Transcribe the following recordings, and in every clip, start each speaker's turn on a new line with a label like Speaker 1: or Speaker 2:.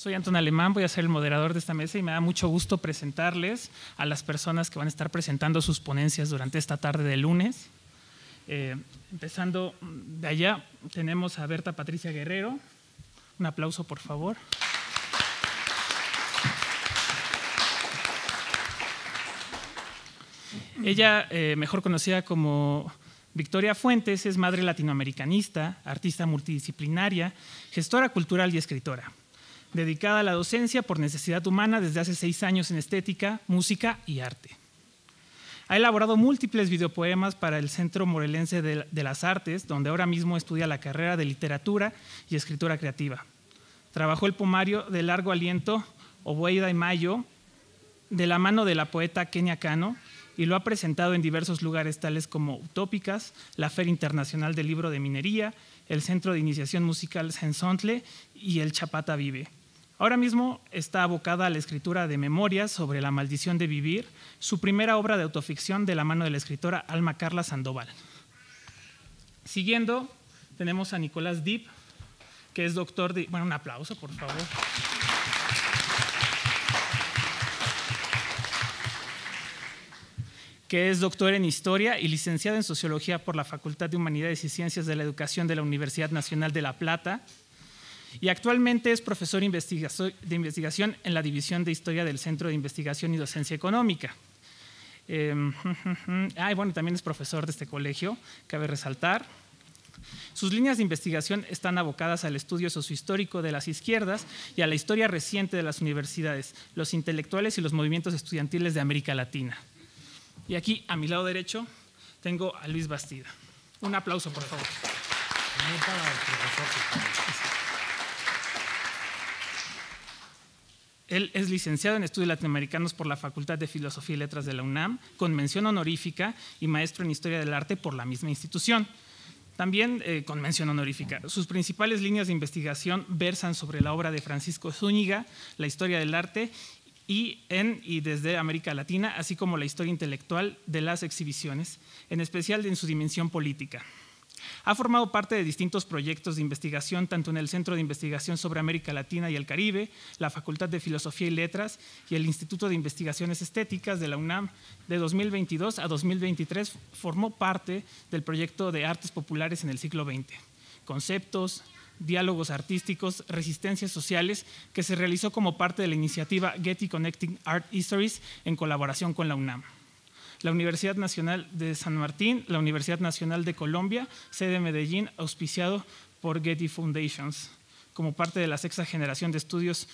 Speaker 1: Soy Anton Alemán, voy a ser el moderador de esta mesa y me da mucho gusto presentarles a las personas que van a estar presentando sus ponencias durante esta tarde de lunes. Eh, empezando de allá, tenemos a Berta Patricia Guerrero. Un aplauso, por favor. Ella, eh, mejor conocida como Victoria Fuentes, es madre latinoamericanista, artista multidisciplinaria, gestora cultural y escritora dedicada a la docencia por necesidad humana desde hace seis años en estética, música y arte. Ha elaborado múltiples videopoemas para el Centro Morelense de las Artes, donde ahora mismo estudia la carrera de literatura y escritura creativa. Trabajó el pomario de largo aliento Oboida y Mayo de la mano de la poeta Kenia Cano y lo ha presentado en diversos lugares tales como Utópicas, la Feria Internacional del Libro de Minería, el Centro de Iniciación Musical Sensontle y el Chapata Vive. Ahora mismo está abocada a la escritura de memorias sobre la maldición de vivir, su primera obra de autoficción de la mano de la escritora Alma Carla Sandoval. Siguiendo, tenemos a Nicolás Deep, que es doctor de... Bueno, un aplauso, por favor. que es doctor en Historia y licenciado en Sociología por la Facultad de Humanidades y Ciencias de la Educación de la Universidad Nacional de La Plata, y actualmente es profesor de investigación en la División de Historia del Centro de Investigación y Docencia Económica. Eh, em, ah, y bueno, también es profesor de este colegio, cabe resaltar. Sus líneas de investigación están abocadas al estudio sociohistórico de las izquierdas y a la historia reciente de las universidades, los intelectuales y los movimientos estudiantiles de América Latina. Y aquí, a mi lado derecho, tengo a Luis Bastida. Un aplauso, por favor. Él es licenciado en estudios latinoamericanos por la Facultad de Filosofía y Letras de la UNAM, con mención honorífica y maestro en Historia del Arte por la misma institución. También eh, con mención honorífica. Sus principales líneas de investigación versan sobre la obra de Francisco Zúñiga, la historia del arte y en y desde América Latina, así como la historia intelectual de las exhibiciones, en especial en su dimensión política. Ha formado parte de distintos proyectos de investigación, tanto en el Centro de Investigación sobre América Latina y el Caribe, la Facultad de Filosofía y Letras y el Instituto de Investigaciones Estéticas de la UNAM. De 2022 a 2023 formó parte del proyecto de Artes Populares en el siglo XX. Conceptos, diálogos artísticos, resistencias sociales, que se realizó como parte de la iniciativa Getty Connecting Art Histories en colaboración con la UNAM la Universidad Nacional de San Martín, la Universidad Nacional de Colombia, sede Medellín, auspiciado por Getty Foundations. Como parte de la sexta generación de estudios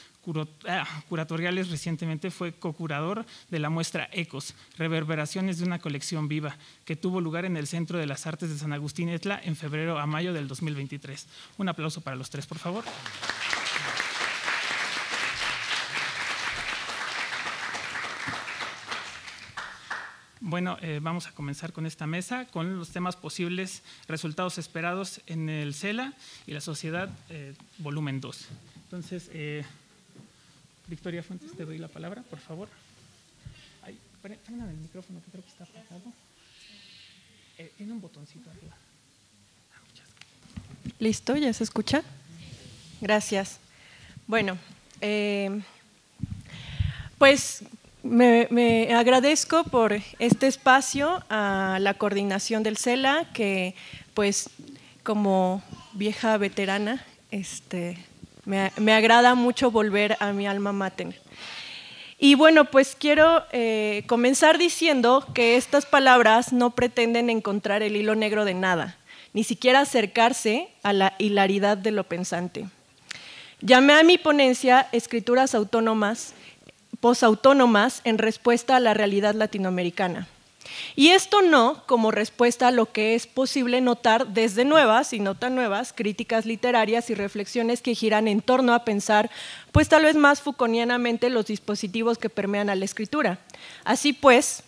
Speaker 1: ah, curatoriales, recientemente fue co-curador de la muestra Ecos, Reverberaciones de una colección viva, que tuvo lugar en el Centro de las Artes de San Agustín Etla en febrero a mayo del 2023. Un aplauso para los tres, por favor. Bueno, eh, vamos a comenzar con esta mesa, con los temas posibles, resultados esperados en el CELA y la sociedad, eh, volumen 2. Entonces, eh, Victoria Fuentes, te doy la palabra, por favor. Ay, el micrófono, que creo que está apagado. tiene un botoncito arriba.
Speaker 2: Ah, ¿Listo? ¿Ya se escucha? Gracias. Bueno, pues me, agradezco por este espacio a la coordinación del CELA, que pues como vieja veterana, este, me, agrada mucho volver a mi alma mater. Y bueno, pues quiero eh, comenzar diciendo que estas palabras no pretenden encontrar el hilo negro de nada, ni siquiera acercarse a la hilaridad de lo pensante. Llamé a mi ponencia Escrituras Autónomas autónomas en respuesta a la realidad latinoamericana. Y esto no como respuesta a lo que es posible notar desde nuevas y no tan nuevas críticas literarias y reflexiones que giran en torno a pensar, pues tal vez más fuconianamente, los dispositivos que permean a la escritura. Así pues,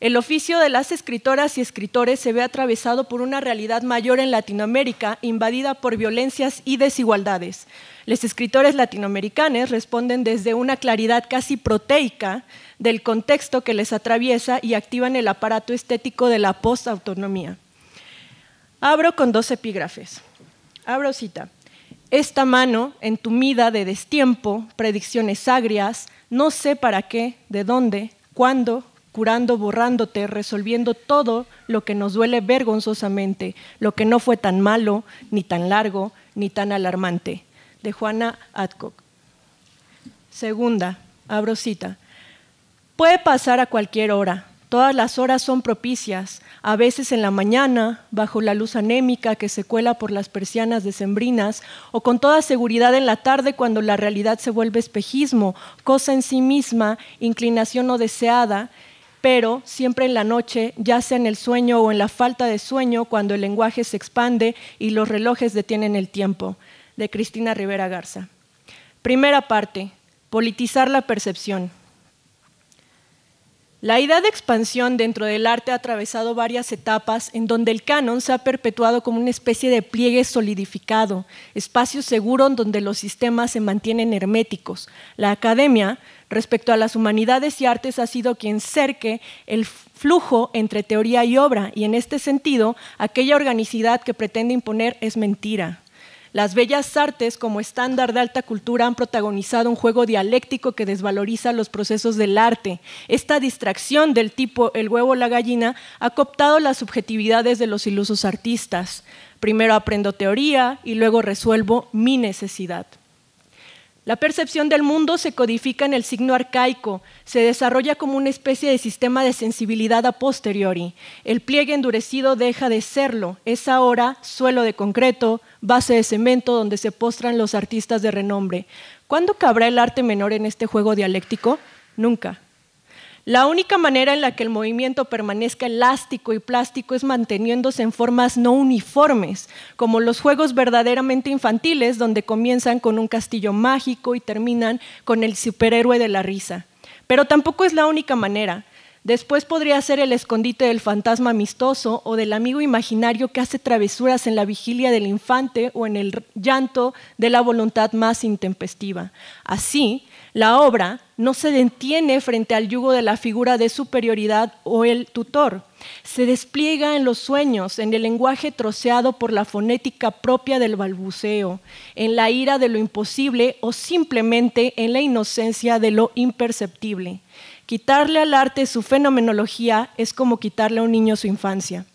Speaker 2: el oficio de las escritoras y escritores se ve atravesado por una realidad mayor en Latinoamérica, invadida por violencias y desigualdades. Los escritores latinoamericanos responden desde una claridad casi proteica del contexto que les atraviesa y activan el aparato estético de la postautonomía. Abro con dos epígrafes. Abro cita. Esta mano, entumida de destiempo, predicciones agrias, no sé para qué, de dónde, cuándo, borrándote, resolviendo todo lo que nos duele vergonzosamente, lo que no fue tan malo, ni tan largo, ni tan alarmante. De Juana Adcock. Segunda, abro Puede pasar a cualquier hora. Todas las horas son propicias, a veces en la mañana, bajo la luz anémica que se cuela por las persianas decembrinas, o con toda seguridad en la tarde cuando la realidad se vuelve espejismo, cosa en sí misma, inclinación no deseada, pero siempre en la noche, ya sea en el sueño o en la falta de sueño, cuando el lenguaje se expande y los relojes detienen el tiempo, de Cristina Rivera Garza. Primera parte, politizar la percepción. La idea de expansión dentro del arte ha atravesado varias etapas en donde el canon se ha perpetuado como una especie de pliegue solidificado, espacio seguro en donde los sistemas se mantienen herméticos. La academia, respecto a las humanidades y artes, ha sido quien cerque el flujo entre teoría y obra, y en este sentido, aquella organicidad que pretende imponer es mentira. Las bellas artes como estándar de alta cultura han protagonizado un juego dialéctico que desvaloriza los procesos del arte. Esta distracción del tipo el huevo o la gallina ha cooptado las subjetividades de los ilusos artistas. Primero aprendo teoría y luego resuelvo mi necesidad. La percepción del mundo se codifica en el signo arcaico, se desarrolla como una especie de sistema de sensibilidad a posteriori. El pliegue endurecido deja de serlo, es ahora suelo de concreto, base de cemento donde se postran los artistas de renombre. ¿Cuándo cabrá el arte menor en este juego dialéctico? Nunca. La única manera en la que el movimiento permanezca elástico y plástico es manteniéndose en formas no uniformes, como los juegos verdaderamente infantiles, donde comienzan con un castillo mágico y terminan con el superhéroe de la risa. Pero tampoco es la única manera. Después podría ser el escondite del fantasma amistoso o del amigo imaginario que hace travesuras en la vigilia del infante o en el llanto de la voluntad más intempestiva. Así, la obra no se detiene frente al yugo de la figura de superioridad o el tutor. Se despliega en los sueños, en el lenguaje troceado por la fonética propia del balbuceo, en la ira de lo imposible o simplemente en la inocencia de lo imperceptible. Quitarle al arte su fenomenología es como quitarle a un niño su infancia.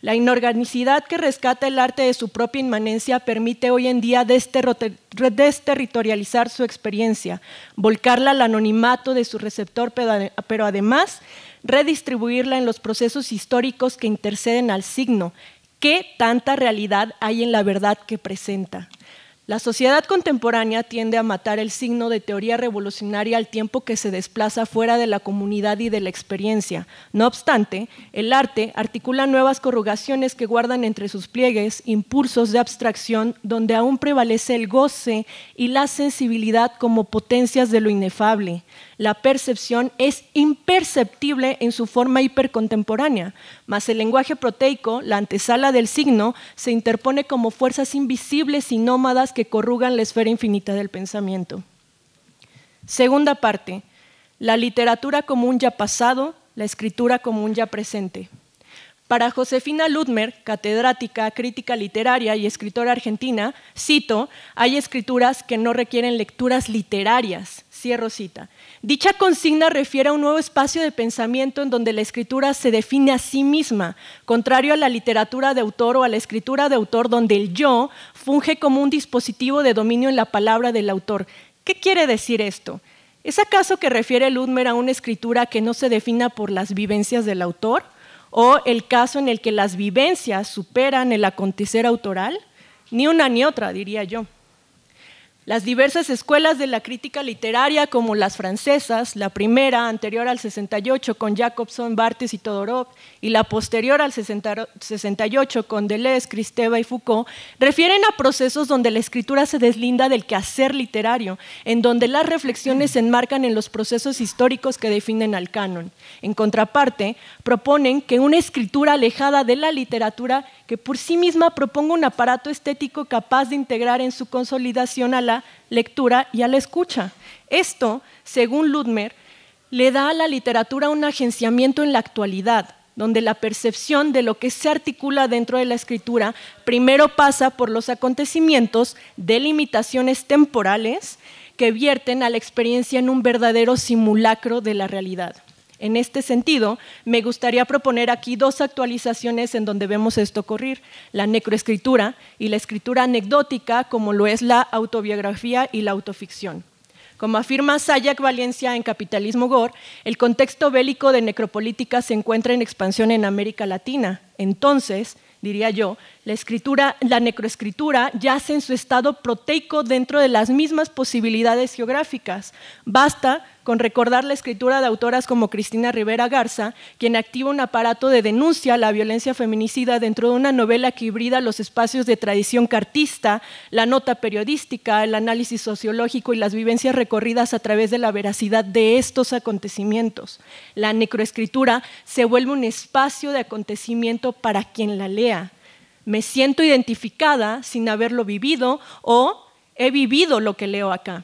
Speaker 2: La inorganicidad que rescata el arte de su propia inmanencia permite hoy en día desterritorializar su experiencia, volcarla al anonimato de su receptor, pero además redistribuirla en los procesos históricos que interceden al signo. ¿Qué tanta realidad hay en la verdad que presenta? La sociedad contemporánea tiende a matar el signo de teoría revolucionaria al tiempo que se desplaza fuera de la comunidad y de la experiencia. No obstante, el arte articula nuevas corrugaciones que guardan entre sus pliegues impulsos de abstracción donde aún prevalece el goce y la sensibilidad como potencias de lo inefable la percepción es imperceptible en su forma hipercontemporánea, mas el lenguaje proteico, la antesala del signo, se interpone como fuerzas invisibles y nómadas que corrugan la esfera infinita del pensamiento. Segunda parte, la literatura como un ya pasado, la escritura como un ya presente. Para Josefina Ludmer, catedrática, crítica literaria y escritora argentina, cito, hay escrituras que no requieren lecturas literarias, Cierro cita. Dicha consigna refiere a un nuevo espacio de pensamiento en donde la escritura se define a sí misma, contrario a la literatura de autor o a la escritura de autor donde el yo funge como un dispositivo de dominio en la palabra del autor. ¿Qué quiere decir esto? ¿Es acaso que refiere Ludmer a una escritura que no se defina por las vivencias del autor? ¿O el caso en el que las vivencias superan el acontecer autoral? Ni una ni otra, diría yo. Las diversas escuelas de la crítica literaria, como las francesas, la primera anterior al 68 con Jacobson, Barthes y Todorov, y la posterior al 68 con Deleuze, Cristeva y Foucault, refieren a procesos donde la escritura se deslinda del quehacer literario, en donde las reflexiones se enmarcan en los procesos históricos que definen al canon. En contraparte, proponen que una escritura alejada de la literatura, que por sí misma proponga un aparato estético capaz de integrar en su consolidación a la lectura y a la escucha. Esto, según Ludmer, le da a la literatura un agenciamiento en la actualidad, donde la percepción de lo que se articula dentro de la escritura primero pasa por los acontecimientos de limitaciones temporales que vierten a la experiencia en un verdadero simulacro de la realidad. En este sentido, me gustaría proponer aquí dos actualizaciones en donde vemos esto ocurrir, la necroescritura y la escritura anecdótica, como lo es la autobiografía y la autoficción. Como afirma Sayak Valencia en Capitalismo Gore, el contexto bélico de necropolítica se encuentra en expansión en América Latina. Entonces, diría yo, la escritura, la necroescritura yace en su estado proteico dentro de las mismas posibilidades geográficas. Basta con recordar la escritura de autoras como Cristina Rivera Garza, quien activa un aparato de denuncia a la violencia feminicida dentro de una novela que hibrida los espacios de tradición cartista, la nota periodística, el análisis sociológico y las vivencias recorridas a través de la veracidad de estos acontecimientos. La necroescritura se vuelve un espacio de acontecimiento para quien la lea me siento identificada sin haberlo vivido o he vivido lo que leo acá.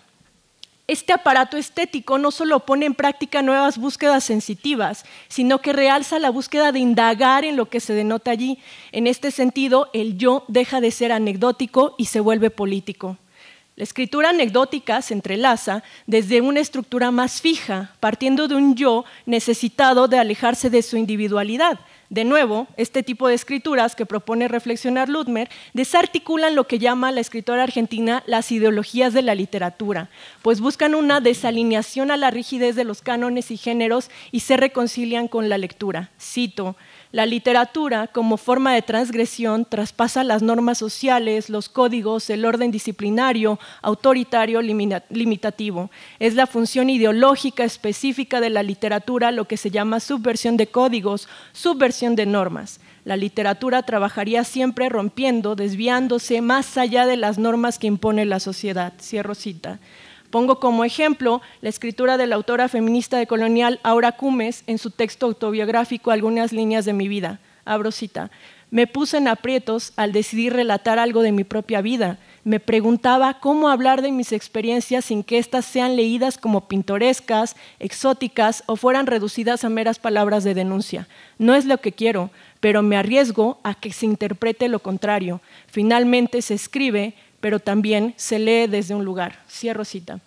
Speaker 2: Este aparato estético no solo pone en práctica nuevas búsquedas sensitivas, sino que realza la búsqueda de indagar en lo que se denota allí. En este sentido, el yo deja de ser anecdótico y se vuelve político. La escritura anecdótica se entrelaza desde una estructura más fija, partiendo de un yo necesitado de alejarse de su individualidad, de nuevo, este tipo de escrituras que propone reflexionar Ludmer desarticulan lo que llama la escritora argentina las ideologías de la literatura, pues buscan una desalineación a la rigidez de los cánones y géneros y se reconcilian con la lectura. Cito, la literatura, como forma de transgresión, traspasa las normas sociales, los códigos, el orden disciplinario, autoritario, limitativo. Es la función ideológica específica de la literatura lo que se llama subversión de códigos, subversión de normas. La literatura trabajaría siempre rompiendo, desviándose más allá de las normas que impone la sociedad. Cierro cita. Pongo como ejemplo la escritura de la autora feminista de Colonial, Aura Cumes, en su texto autobiográfico Algunas líneas de mi vida. Abro cita. Me puse en aprietos al decidir relatar algo de mi propia vida. Me preguntaba cómo hablar de mis experiencias sin que éstas sean leídas como pintorescas, exóticas o fueran reducidas a meras palabras de denuncia. No es lo que quiero, pero me arriesgo a que se interprete lo contrario. Finalmente se escribe, pero también se lee desde un lugar. Cierro cita.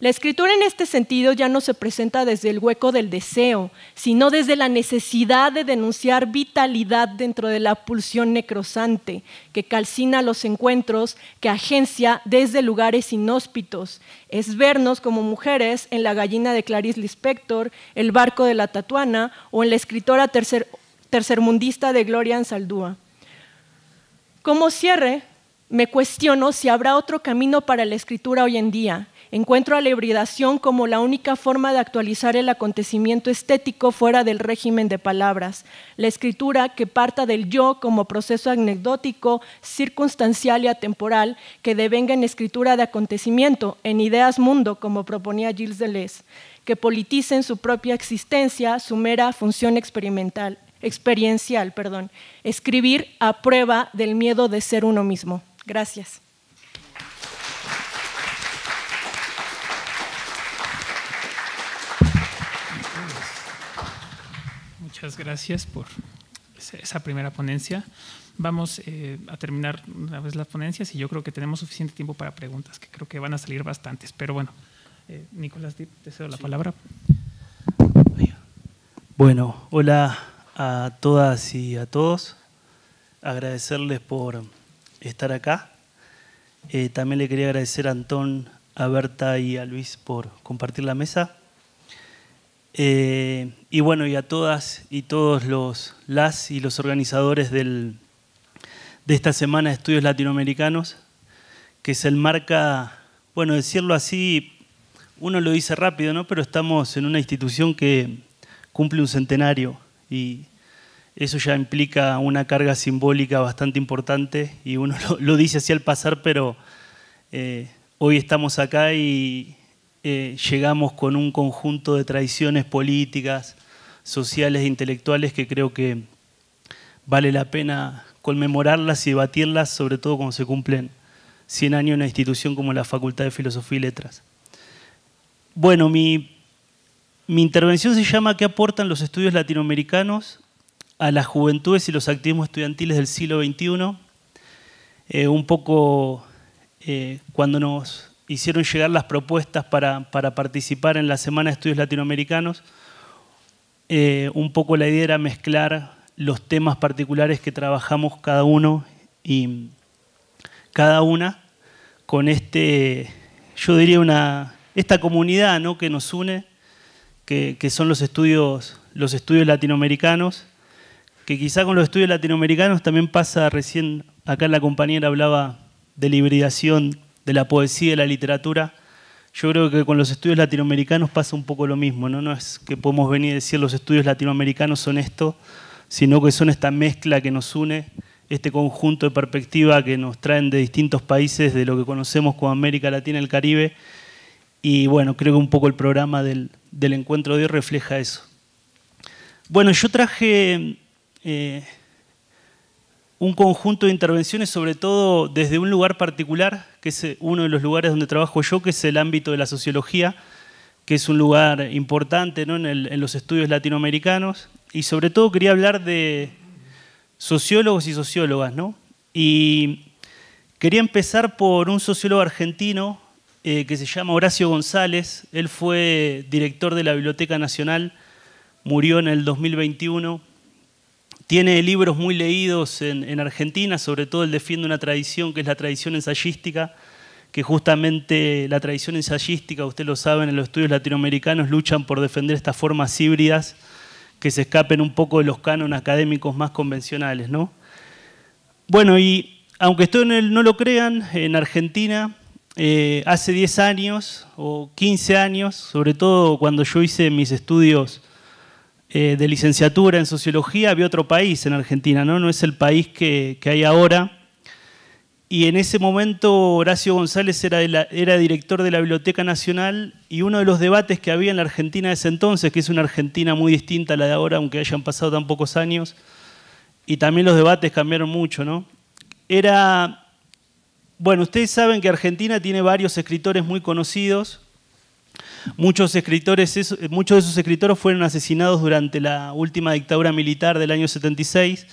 Speaker 2: La escritura en este sentido ya no se presenta desde el hueco del deseo, sino desde la necesidad de denunciar vitalidad dentro de la pulsión necrosante, que calcina los encuentros, que agencia desde lugares inhóspitos. Es vernos como mujeres en La gallina de Clarice Lispector, El barco de la Tatuana o en la escritora tercermundista de Gloria Ansaldúa. Como cierre, me cuestiono si habrá otro camino para la escritura hoy en día Encuentro a la hibridación como la única forma de actualizar el acontecimiento estético fuera del régimen de palabras. La escritura que parta del yo como proceso anecdótico, circunstancial y atemporal, que devenga en escritura de acontecimiento, en ideas mundo, como proponía Gilles Deleuze, que politice en su propia existencia, su mera función experimental, experiencial. Perdón. Escribir a prueba del miedo de ser uno mismo. Gracias.
Speaker 1: Muchas gracias por esa primera ponencia. Vamos eh, a terminar una vez las ponencias y yo creo que tenemos suficiente tiempo para preguntas, que creo que van a salir bastantes. Pero bueno, eh, Nicolás, te cedo la palabra. Bueno, hola a todas y a todos. Agradecerles
Speaker 3: por estar acá. Eh, también le quería agradecer a Antón, a Berta y a Luis por compartir la mesa. Eh, y bueno, y a todas y todos los las y los organizadores del, de esta semana de estudios latinoamericanos, que se marca bueno, decirlo así, uno lo dice rápido, ¿no? Pero estamos en una institución que cumple un centenario y eso ya implica una carga simbólica bastante importante y uno lo, dice así al pasar, pero eh, hoy estamos acá y, eh, llegamos con un conjunto de tradiciones políticas, sociales e intelectuales que creo que vale la pena conmemorarlas y debatirlas, sobre todo cuando se cumplen 100 años en una institución como la Facultad de Filosofía y Letras. Bueno, mi, intervención se llama ¿Qué aportan los estudios latinoamericanos a las juventudes y los activismos estudiantiles del siglo XXI? Eh, un poco eh, cuando nos hicieron llegar las propuestas para, participar en la Semana de Estudios Latinoamericanos, eh, un poco la idea era mezclar los temas particulares que trabajamos cada uno y cada una con este, yo diría, una, esta comunidad ¿no? que nos une, que, son los estudios, los estudios latinoamericanos, que quizá con los estudios latinoamericanos también pasa recién, acá la compañera hablaba de la hibridación de la poesía y de la literatura, yo creo que con los estudios latinoamericanos pasa un poco lo mismo, ¿no? es que podemos venir y decir los estudios latinoamericanos son esto, sino que son esta mezcla que nos une, este conjunto de perspectiva que nos traen de distintos países, de lo que conocemos como América Latina y el Caribe. Y bueno, creo que un poco el programa del, encuentro de hoy refleja eso. Bueno, yo traje eh, un conjunto de intervenciones, sobre todo desde un lugar particular, que es eh, uno de los lugares donde trabajo yo, que es el ámbito de la sociología, que es un lugar importante en, los estudios latinoamericanos. Y sobre todo quería hablar de sociólogos y sociólogas. ¿no? Y quería empezar por un sociólogo argentino eh, que se llama Horacio González. Él fue director de la Biblioteca Nacional, murió en el 2021 tiene libros muy leídos en, Argentina, sobre todo él defiende una tradición que es la tradición ensayística, que justamente la tradición ensayística, usted lo sabe, en los estudios latinoamericanos luchan por defender estas formas híbridas que se escapen un poco de los cánones académicos más convencionales. ¿no? Bueno, y aunque esto no lo crean, en Argentina eh, hace 10 años o 15 años, sobre todo cuando yo hice mis estudios eh, de licenciatura en sociología había otro país en Argentina, no, no es el país que, hay ahora. Y en ese momento Horacio González era, era, director de la Biblioteca Nacional y uno de los debates que había en la Argentina de ese entonces, que es una Argentina muy distinta a la de ahora, aunque hayan pasado tan pocos años, y también los debates cambiaron mucho, Era, bueno, ustedes saben que Argentina tiene varios escritores muy conocidos, Muchos, de esos escritores fueron asesinados durante la última dictadura militar del año 76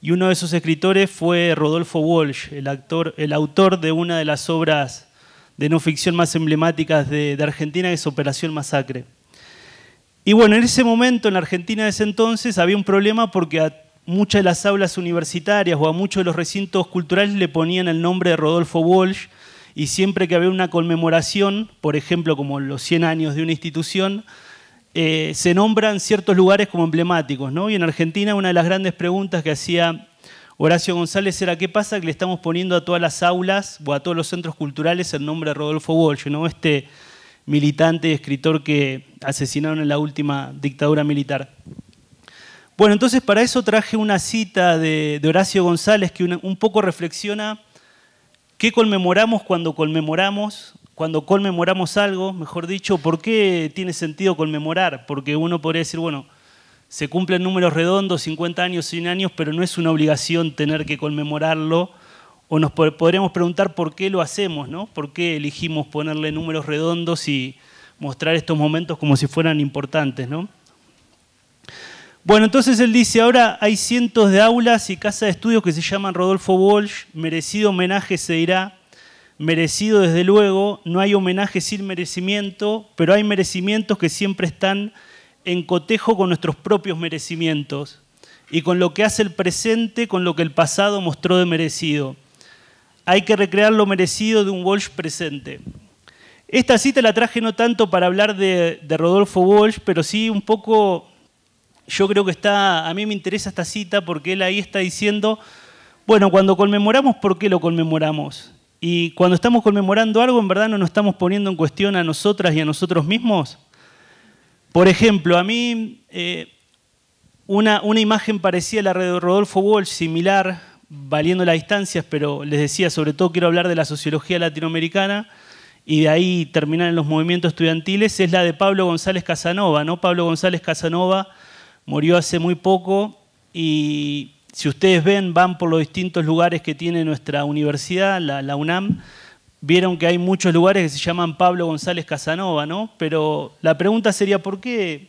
Speaker 3: y uno de esos escritores fue Rodolfo Walsh, el, autor de una de las obras de no ficción más emblemáticas de, Argentina, que es Operación Masacre. Y bueno, en ese momento, en Argentina de ese entonces, había un problema porque a muchas de las aulas universitarias o a muchos de los recintos culturales le ponían el nombre de Rodolfo Walsh, y siempre que había una conmemoración, por ejemplo, como los 100 años de una institución, eh, se nombran ciertos lugares como emblemáticos. ¿no? Y en Argentina una de las grandes preguntas que hacía Horacio González era qué pasa que le estamos poniendo a todas las aulas o a todos los centros culturales el nombre de Rodolfo Walsh, ¿no? este militante y escritor que asesinaron en la última dictadura militar. Bueno, entonces para eso traje una cita de, Horacio González que un poco reflexiona ¿Qué conmemoramos cuando conmemoramos? Cuando conmemoramos algo, mejor dicho, ¿por qué tiene sentido conmemorar? Porque uno podría decir, bueno, se cumplen números redondos, 50 años, 100 años, pero no es una obligación tener que conmemorarlo. O nos podríamos preguntar por qué lo hacemos, ¿no? ¿Por qué elegimos ponerle números redondos y mostrar estos momentos como si fueran importantes, ¿no? Bueno, entonces él dice, ahora hay cientos de aulas y casas de estudios que se llaman Rodolfo Walsh, merecido homenaje se dirá, merecido desde luego, no hay homenaje sin merecimiento, pero hay merecimientos que siempre están en cotejo con nuestros propios merecimientos y con lo que hace el presente, con lo que el pasado mostró de merecido. Hay que recrear lo merecido de un Walsh presente. Esta cita la traje no tanto para hablar de Rodolfo Walsh, pero sí un poco yo creo que está, a mí me interesa esta cita porque él ahí está diciendo, bueno, cuando conmemoramos, ¿por qué lo conmemoramos? Y cuando estamos conmemorando algo, en verdad no nos estamos poniendo en cuestión a nosotras y a nosotros mismos. Por ejemplo, a mí eh, una, una, imagen parecía a la de Rodolfo Walsh, similar, valiendo las distancias, pero les decía, sobre todo quiero hablar de la sociología latinoamericana y de ahí terminar en los movimientos estudiantiles, es la de Pablo González Casanova, ¿no? Pablo González Casanova murió hace muy poco y si ustedes ven, van por los distintos lugares que tiene nuestra universidad, la, UNAM, vieron que hay muchos lugares que se llaman Pablo González Casanova, ¿no? Pero la pregunta sería, ¿por qué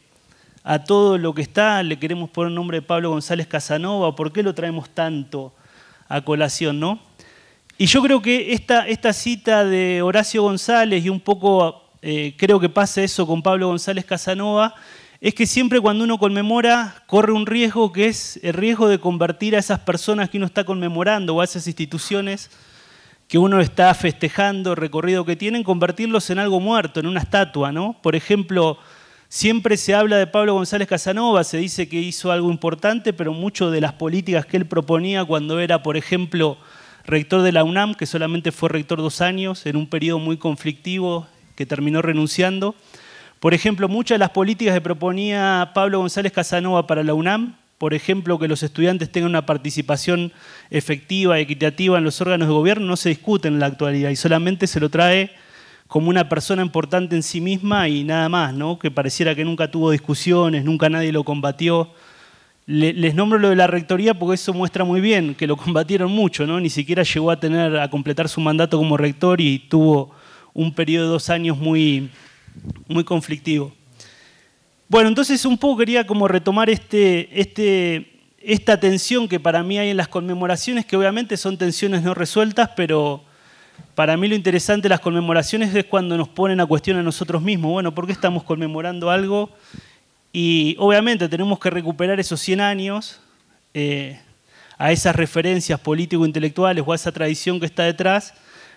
Speaker 3: a todo lo que está le queremos poner el nombre de Pablo González Casanova? ¿Por qué lo traemos tanto a colación, no? Y yo creo que esta, cita de Horacio González y un poco eh, creo que pasa eso con Pablo González Casanova, es que siempre cuando uno conmemora corre un riesgo que es el riesgo de convertir a esas personas que uno está conmemorando o a esas instituciones que uno está festejando, recorrido que tienen, convertirlos en algo muerto, en una estatua, ¿no? Por ejemplo, siempre se habla de Pablo González Casanova, se dice que hizo algo importante, pero mucho de las políticas que él proponía cuando era, por ejemplo, rector de la UNAM, que solamente fue rector dos años, en un periodo muy conflictivo, que terminó renunciando, por ejemplo, muchas de las políticas que proponía Pablo González Casanova para la UNAM, por ejemplo, que los estudiantes tengan una participación efectiva, equitativa en los órganos de gobierno, no se discuten en la actualidad y solamente se lo trae como una persona importante en sí misma y nada más, ¿no? que pareciera que nunca tuvo discusiones, nunca nadie lo combatió. Les nombro lo de la rectoría porque eso muestra muy bien que lo combatieron mucho, ¿no? ni siquiera llegó a, tener, a completar su mandato como rector y tuvo un periodo de dos años muy, muy conflictivo. Bueno, entonces un poco quería como retomar este, este, esta tensión que para mí hay en las conmemoraciones, que obviamente son tensiones no resueltas, pero para mí lo interesante de las conmemoraciones es cuando nos ponen a cuestión a nosotros mismos, bueno, ¿por qué estamos conmemorando algo? Y obviamente tenemos que recuperar esos 100 años eh, a esas referencias político-intelectuales o a esa tradición que está detrás,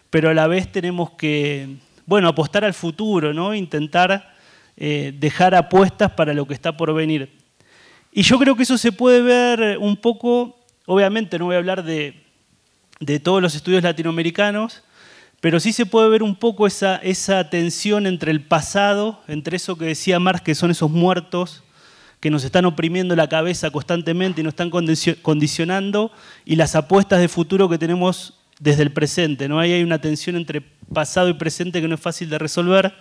Speaker 3: pero a la vez tenemos que bueno, apostar al futuro, ¿no? intentar eh, dejar apuestas para lo que está por venir. Y yo creo que eso se puede ver un poco, obviamente no voy a hablar de, todos los estudios latinoamericanos, pero sí se puede ver un poco esa, esa tensión entre el pasado, entre eso que decía Marx, que son esos muertos que nos están oprimiendo la cabeza constantemente y nos están condicionando, y las apuestas de futuro que tenemos desde el presente. ¿no? Ahí hay una tensión entre pasado y presente que no es fácil de resolver,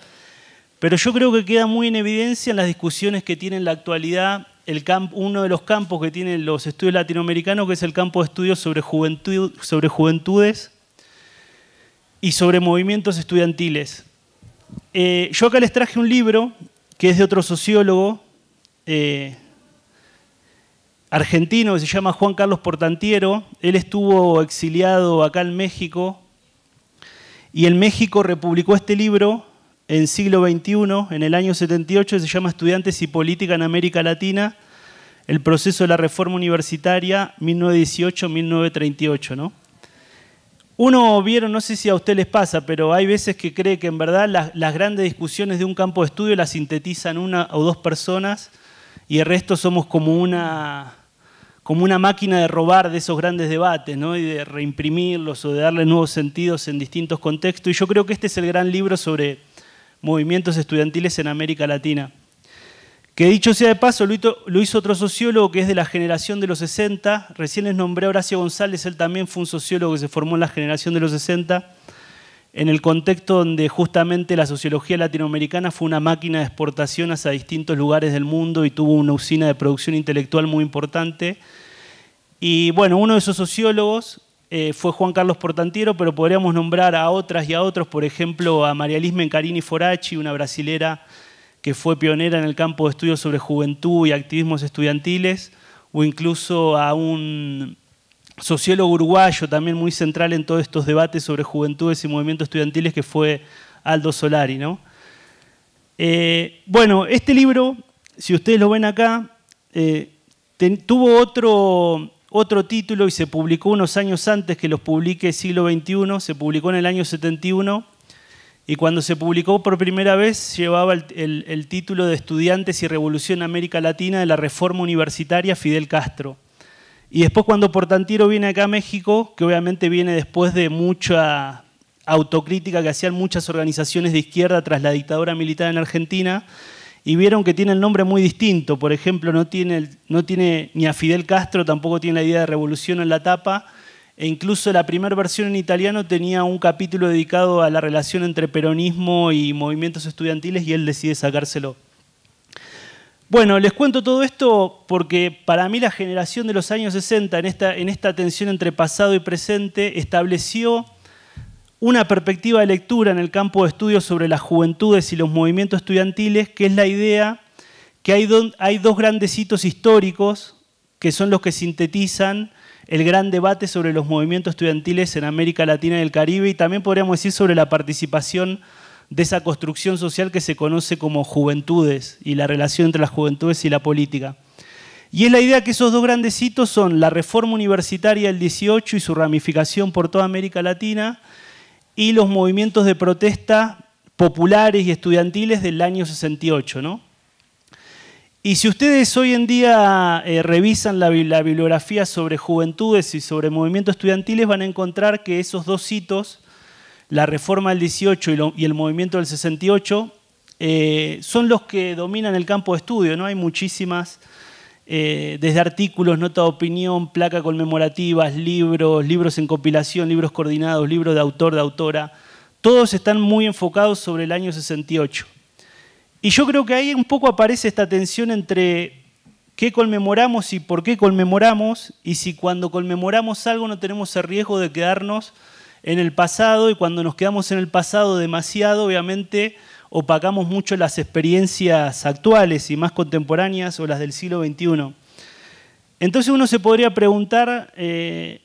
Speaker 3: pero yo creo que queda muy en evidencia en las discusiones que tiene en la actualidad el uno de los campos que tienen los estudios latinoamericanos, que es el campo de estudios sobre, juventudes y sobre movimientos estudiantiles. Eh, yo acá les traje un libro que es de otro sociólogo eh, argentino que se llama Juan Carlos Portantiero. Él estuvo exiliado acá en México y en México republicó este libro en siglo XXI, en el año 78, se llama Estudiantes y Política en América Latina, el proceso de la reforma universitaria 1918-1938. ¿no? Uno vieron, no sé si a usted les pasa, pero hay veces que cree que en verdad las grandes discusiones de un campo de estudio las sintetizan una o dos personas y el resto somos como una, como una máquina de robar de esos grandes debates ¿no? y de reimprimirlos o de darle nuevos sentidos en distintos contextos. Y yo creo que este es el gran libro sobre movimientos estudiantiles en América Latina. Que dicho sea de paso, lo hizo otro sociólogo que es de la generación de los 60. Recién les nombré a Horacio González, él también fue un sociólogo que se formó en la generación de los 60 en el contexto donde justamente la sociología latinoamericana fue una máquina de exportación hacia distintos lugares del mundo y tuvo una usina de producción intelectual muy importante. Y bueno, uno de esos sociólogos eh, fue Juan Carlos Portantiero, pero podríamos nombrar a otras y a otros, por ejemplo, a María Liz Mencarini Forachi, una brasilera que fue pionera en el campo de estudios sobre juventud y activismos estudiantiles, o incluso a un sociólogo uruguayo también muy central en todos estos debates sobre juventudes y movimientos estudiantiles que fue Aldo Solari. ¿no? Eh, bueno, este libro, si ustedes lo ven acá, eh, tuvo otro, otro título y se publicó unos años antes que los publique Siglo XXI, se publicó en el año 71 y cuando se publicó por primera vez llevaba el, el título de Estudiantes y Revolución en América Latina de la Reforma Universitaria Fidel Castro. Y después cuando Portantiro viene acá a México, que obviamente viene después de mucha autocrítica que hacían muchas organizaciones de izquierda tras la dictadura militar en Argentina, y vieron que tiene el nombre muy distinto. Por ejemplo, no tiene, no tiene ni a Fidel Castro, tampoco tiene la idea de revolución en la tapa, e incluso la primera versión en italiano tenía un capítulo dedicado a la relación entre peronismo y movimientos estudiantiles y él decide sacárselo bueno, les cuento todo esto porque para mí la generación de los años 60, en esta, en esta tensión entre pasado y presente, estableció una perspectiva de lectura en el campo de estudio sobre las juventudes y los movimientos estudiantiles, que es la idea que hay, hay dos grandes hitos históricos que son los que sintetizan el gran debate sobre los movimientos estudiantiles en América Latina y el Caribe y también podríamos decir sobre la participación de esa construcción social que se conoce como juventudes y la relación entre las juventudes y la política. Y es la idea que esos dos grandes hitos son la reforma universitaria del 18 y su ramificación por toda América Latina y los movimientos de protesta populares y estudiantiles del año 68. ¿no? Y si ustedes hoy en día eh, revisan la bibliografía sobre juventudes y sobre movimientos estudiantiles, van a encontrar que esos dos hitos la reforma del 18 y, el movimiento del 68 eh, son los que dominan el campo de estudio, ¿no? Hay muchísimas, eh, desde artículos, nota de opinión, placa conmemorativas, libros, libros en compilación, libros coordinados, libros de autor, de autora, todos están muy enfocados sobre el año 68. Y yo creo que ahí un poco aparece esta tensión entre qué conmemoramos y por qué conmemoramos, y si cuando conmemoramos algo no tenemos el riesgo de quedarnos en el pasado y cuando nos quedamos en el pasado demasiado, obviamente opacamos mucho las experiencias actuales y más contemporáneas o las del siglo XXI. Entonces uno se podría preguntar eh,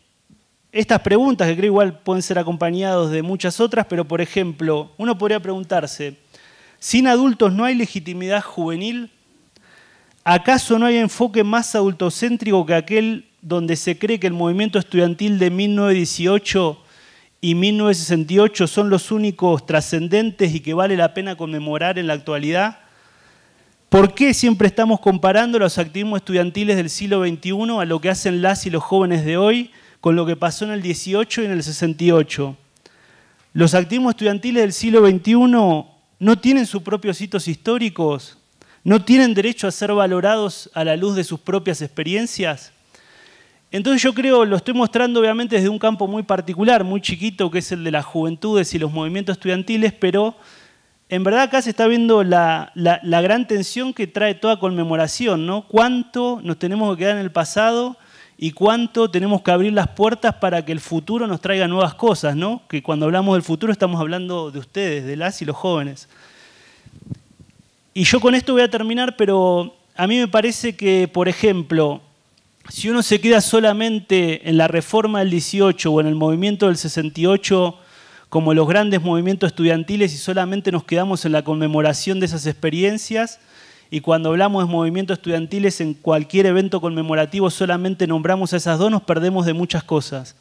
Speaker 3: estas preguntas, que creo igual pueden ser acompañados de muchas otras, pero por ejemplo, uno podría preguntarse, ¿sin adultos no hay legitimidad juvenil? ¿Acaso no hay enfoque más adultocéntrico que aquel donde se cree que el movimiento estudiantil de 1918 y 1968 son los únicos trascendentes y que vale la pena conmemorar en la actualidad? ¿Por qué siempre estamos comparando los activismos estudiantiles del siglo XXI a lo que hacen las y los jóvenes de hoy con lo que pasó en el 18 y en el 68? ¿Los activismos estudiantiles del siglo XXI no tienen sus propios hitos históricos? ¿No tienen derecho a ser valorados a la luz de sus propias experiencias? Entonces yo creo, lo estoy mostrando obviamente desde un campo muy particular, muy chiquito, que es el de las juventudes y los movimientos estudiantiles, pero en verdad acá se está viendo la, gran tensión que trae toda conmemoración, ¿no? Cuánto nos tenemos que quedar en el pasado y cuánto tenemos que abrir las puertas para que el futuro nos traiga nuevas cosas, ¿no? Que cuando hablamos del futuro estamos hablando de ustedes, de las y los jóvenes. Y yo con esto voy a terminar, pero a mí me parece que, por ejemplo, si uno se queda solamente en la reforma del 18 o en el movimiento del 68, como los grandes movimientos estudiantiles, y solamente nos quedamos en la conmemoración de esas experiencias, y cuando hablamos de movimientos estudiantiles en cualquier evento conmemorativo solamente nombramos a esas dos, nos perdemos de muchas cosas.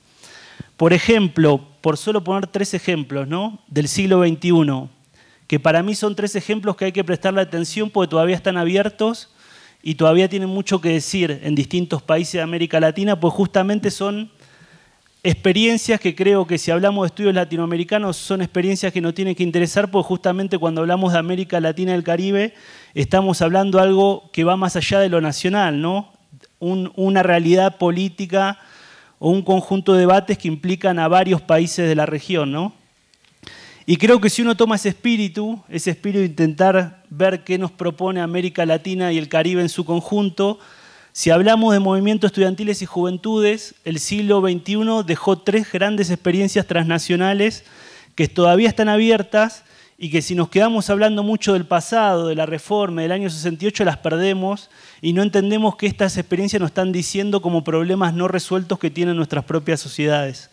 Speaker 3: Por ejemplo, por solo poner tres ejemplos del siglo XXI, que para mí son tres ejemplos que hay que prestarle atención porque todavía están abiertos y todavía tienen mucho que decir en distintos países de América Latina, pues justamente son experiencias que creo que si hablamos de estudios latinoamericanos son experiencias que nos tienen que interesar, pues justamente cuando hablamos de América Latina y el Caribe estamos hablando de algo que va más allá de lo nacional, ¿no? una realidad política o un conjunto de debates que implican a varios países de la región, ¿no? Y creo que si uno toma ese espíritu, ese espíritu de intentar ver qué nos propone América Latina y el Caribe en su conjunto, si hablamos de movimientos estudiantiles y juventudes, el siglo XXI dejó tres grandes experiencias transnacionales que todavía están abiertas y que si nos quedamos hablando mucho del pasado, de la reforma, del año 68, las perdemos y no entendemos que estas experiencias nos están diciendo como problemas no resueltos que tienen nuestras propias sociedades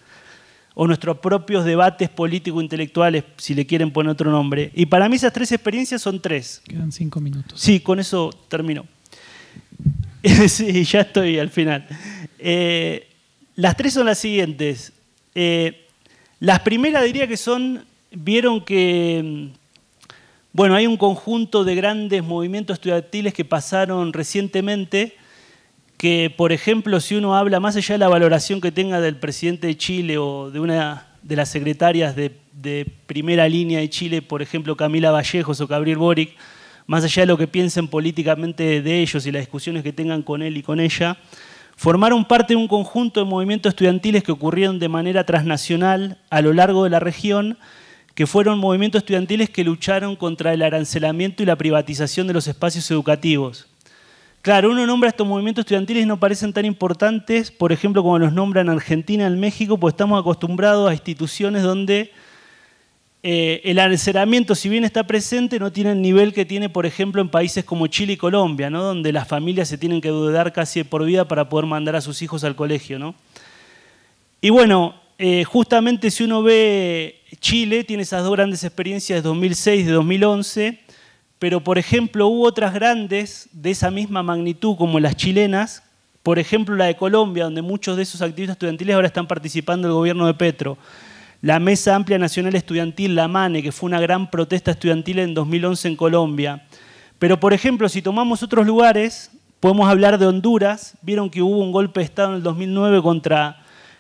Speaker 3: o nuestros propios debates político-intelectuales, si le quieren poner otro nombre. Y para mí esas tres experiencias son tres.
Speaker 1: Quedan cinco minutos.
Speaker 3: Sí, con eso termino. sí, ya estoy al final. Eh, las tres son las siguientes. Eh, las primeras diría que son, vieron que, mm, bueno, hay un conjunto de grandes movimientos estudiantiles que pasaron recientemente que, por ejemplo, si uno habla más allá de la valoración que tenga del presidente de Chile o de una de las secretarias de, primera línea de Chile, por ejemplo, Camila Vallejos o Gabriel Boric, más allá de lo que piensen políticamente de ellos y las discusiones que tengan con él y con ella, formaron parte de un conjunto de movimientos estudiantiles que ocurrieron de manera transnacional a lo largo de la región, que fueron movimientos estudiantiles que lucharon contra el arancelamiento y la privatización de los espacios educativos, Claro, uno nombra estos movimientos estudiantiles y no parecen tan importantes, por ejemplo, como los nombran Argentina, en México, pues estamos acostumbrados a instituciones donde eh, el arceramiento, si bien está presente, no tiene el nivel que tiene, por ejemplo, en países como Chile y Colombia, donde las familias se tienen que dudar casi por vida para poder mandar a sus hijos al colegio. Y bueno, eh, justamente si uno ve Chile, tiene esas dos grandes experiencias de 2006 y de 2011, pero, por ejemplo, hubo otras grandes de esa misma magnitud como las chilenas, por ejemplo la de Colombia, donde muchos de esos activistas estudiantiles ahora están participando del gobierno de Petro. La Mesa Amplia Nacional Estudiantil, la MANE, que fue una gran protesta estudiantil en 2011 en Colombia. Pero, por ejemplo, si tomamos otros lugares, podemos hablar de Honduras. Vieron que hubo un golpe de Estado en el 2009 contra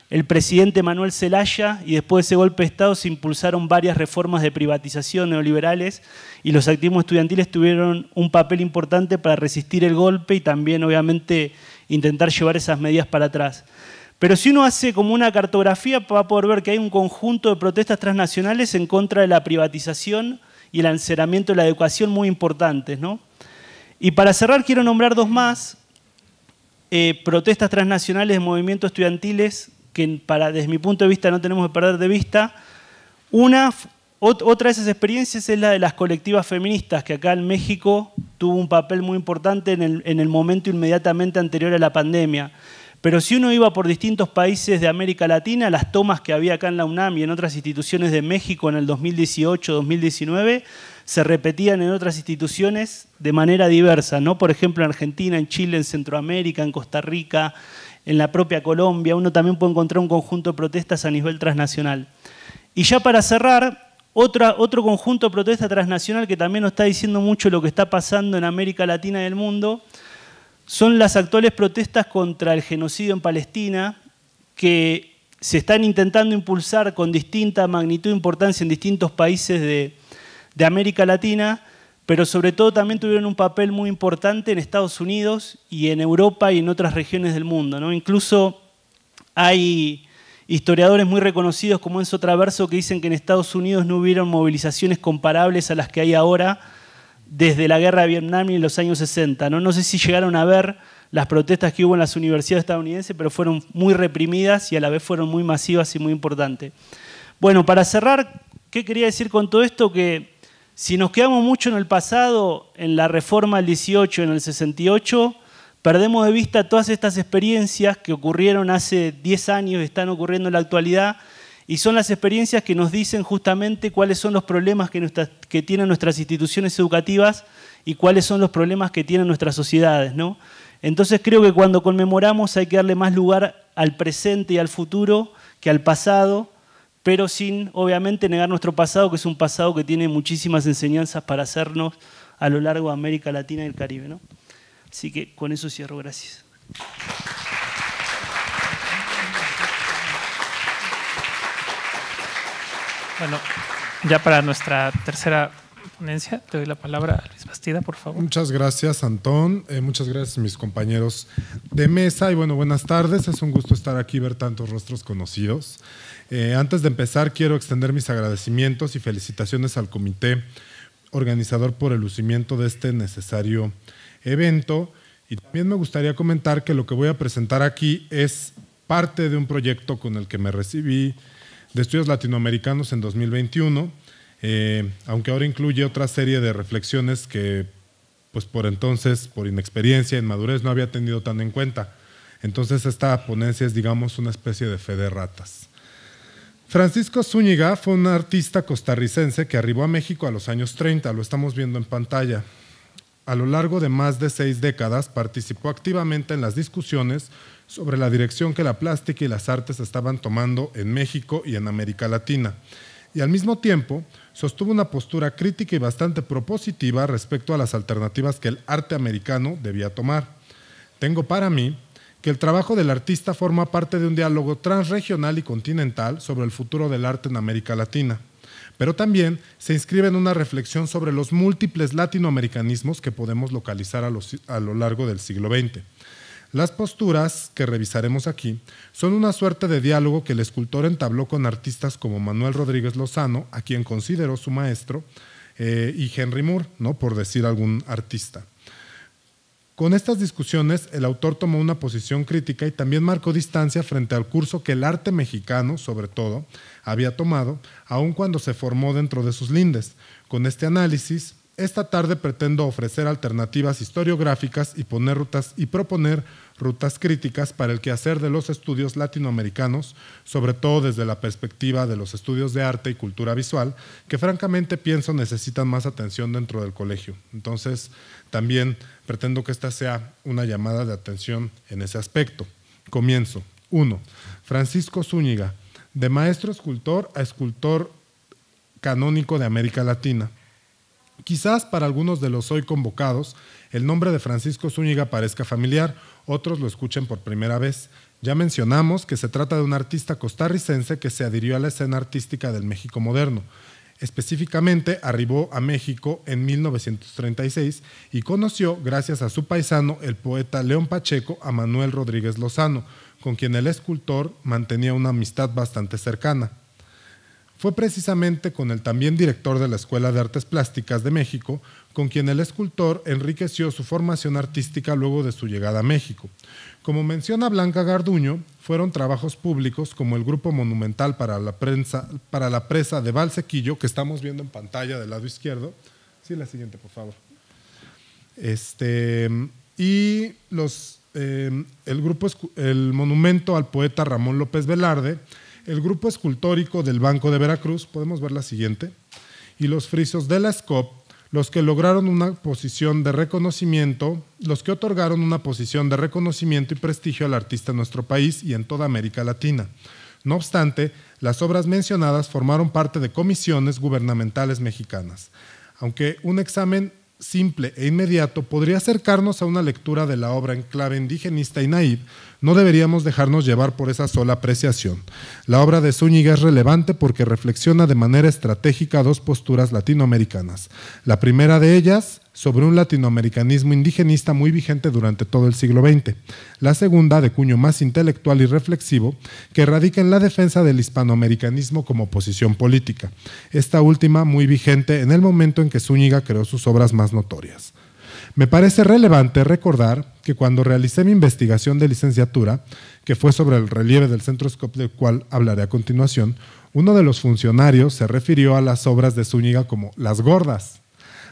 Speaker 3: el presidente Manuel Zelaya y después de ese golpe de Estado se impulsaron varias reformas de privatización neoliberales y los activos estudiantiles tuvieron un papel importante para resistir el golpe y también obviamente intentar llevar esas medidas para atrás. Pero si uno hace como una cartografía va a poder ver que hay un conjunto de protestas transnacionales en contra de la privatización y el enceramiento de la educación muy importantes. Y para cerrar quiero nombrar dos más, eh, protestas transnacionales de movimientos estudiantiles que para, desde mi punto de vista no tenemos que perder de vista. Una, otra de esas experiencias es la de las colectivas feministas, que acá en México tuvo un papel muy importante en el, momento inmediatamente anterior a la pandemia. Pero si uno iba por distintos países de América Latina, las tomas que había acá en la UNAM y en otras instituciones de México en el 2018-2019 se repetían en otras instituciones de manera diversa, ¿no? Por ejemplo, en Argentina, en Chile, en Centroamérica, en Costa Rica, en la propia Colombia, uno también puede encontrar un conjunto de protestas a nivel transnacional. Y ya para cerrar, otro conjunto de protesta transnacional que también nos está diciendo mucho lo que está pasando en América Latina y el mundo, son las actuales protestas contra el genocidio en Palestina, que se están intentando impulsar con distinta magnitud e importancia en distintos países de, de América Latina, pero sobre todo también tuvieron un papel muy importante en Estados Unidos y en Europa y en otras regiones del mundo. ¿no? Incluso hay historiadores muy reconocidos como Enzo Traverso que dicen que en Estados Unidos no hubieron movilizaciones comparables a las que hay ahora desde la guerra de Vietnam y en los años 60. ¿no? no sé si llegaron a ver las protestas que hubo en las universidades estadounidenses, pero fueron muy reprimidas y a la vez fueron muy masivas y muy importantes. Bueno, para cerrar, ¿qué quería decir con todo esto? Que si nos quedamos mucho en el pasado, en la reforma del 18, en el 68, perdemos de vista todas estas experiencias que ocurrieron hace 10 años y están ocurriendo en la actualidad, y son las experiencias que nos dicen justamente cuáles son los problemas que, tienen nuestras instituciones educativas y cuáles son los problemas que tienen nuestras sociedades. Entonces creo que cuando conmemoramos hay que darle más lugar al presente y al futuro que al pasado, pero sin obviamente negar nuestro pasado, que es un pasado que tiene muchísimas enseñanzas para hacernos a lo largo de América Latina y el Caribe. ¿no? Así que con eso cierro, gracias.
Speaker 1: Bueno, ya para nuestra tercera ponencia,
Speaker 4: te doy la palabra a Luis Bastida, por favor. Muchas gracias, Antón. Eh, muchas gracias, mis compañeros de mesa. Y bueno, buenas tardes. Es un gusto estar aquí, ver tantos rostros conocidos. Eh, antes de empezar, quiero extender mis agradecimientos y felicitaciones al comité organizador por el lucimiento de este necesario evento. Y también me gustaría comentar que lo que voy a presentar aquí es parte de un proyecto con el que me recibí de estudios latinoamericanos en 2021, eh, aunque ahora incluye otra serie de reflexiones que, pues por entonces, por inexperiencia, madurez, no había tenido tan en cuenta. Entonces esta ponencia es, digamos, una especie de fe de ratas. Francisco Zúñiga fue un artista costarricense que arribó a México a los años 30, lo estamos viendo en pantalla. A lo largo de más de seis décadas participó activamente en las discusiones sobre la dirección que la plástica y las artes estaban tomando en México y en América Latina. Y al mismo tiempo sostuvo una postura crítica y bastante propositiva respecto a las alternativas que el arte americano debía tomar. Tengo para mí que el trabajo del artista forma parte de un diálogo transregional y continental sobre el futuro del arte en América Latina, pero también se inscribe en una reflexión sobre los múltiples latinoamericanismos que podemos localizar a, lo largo del siglo XX. Las posturas que revisaremos aquí son una suerte de diálogo que el escultor entabló con artistas como Manuel Rodríguez Lozano, a quien consideró su maestro, eh, y Henry Moore, por decir algún artista. Con estas discusiones, el autor tomó una posición crítica y también marcó distancia frente al curso que el arte mexicano, sobre todo, había tomado, aun cuando se formó dentro de sus lindes. Con este análisis, esta tarde pretendo ofrecer alternativas historiográficas y, poner rutas, y proponer rutas críticas para el quehacer de los estudios latinoamericanos, sobre todo desde la perspectiva de los estudios de arte y cultura visual, que francamente pienso necesitan más atención dentro del colegio. Entonces, también pretendo que esta sea una llamada de atención en ese aspecto. Comienzo. 1. Francisco Zúñiga, de maestro escultor a escultor canónico de América Latina. Quizás para algunos de los hoy convocados, el nombre de Francisco Zúñiga parezca familiar, otros lo escuchen por primera vez. Ya mencionamos que se trata de un artista costarricense que se adhirió a la escena artística del México moderno. Específicamente arribó a México en 1936 y conoció, gracias a su paisano, el poeta León Pacheco, a Manuel Rodríguez Lozano, con quien el escultor mantenía una amistad bastante cercana. Fue precisamente con el también director de la Escuela de Artes Plásticas de México con quien el escultor enriqueció su formación artística luego de su llegada a México. Como menciona Blanca Garduño, fueron trabajos públicos como el Grupo Monumental para la, prensa, para la Presa de Valsequillo, que estamos viendo en pantalla del lado izquierdo. Sí, la siguiente, por favor. Este, y los, eh, el, grupo, el monumento al poeta Ramón López Velarde, el grupo escultórico del Banco de Veracruz, podemos ver la siguiente, y los frisos de la SCOP los que lograron una posición de reconocimiento, los que otorgaron una posición de reconocimiento y prestigio al artista en nuestro país y en toda América Latina. No obstante, las obras mencionadas formaron parte de comisiones gubernamentales mexicanas. Aunque un examen simple e inmediato podría acercarnos a una lectura de la obra en clave indigenista y naive, no deberíamos dejarnos llevar por esa sola apreciación. La obra de Zúñiga es relevante porque reflexiona de manera estratégica dos posturas latinoamericanas. La primera de ellas, sobre un latinoamericanismo indigenista muy vigente durante todo el siglo XX. La segunda, de cuño más intelectual y reflexivo, que radica en la defensa del hispanoamericanismo como posición política. Esta última muy vigente en el momento en que Zúñiga creó sus obras más notorias. Me parece relevante recordar que cuando realicé mi investigación de licenciatura, que fue sobre el relieve del Centro del cual hablaré a continuación, uno de los funcionarios se refirió a las obras de Zúñiga como las gordas,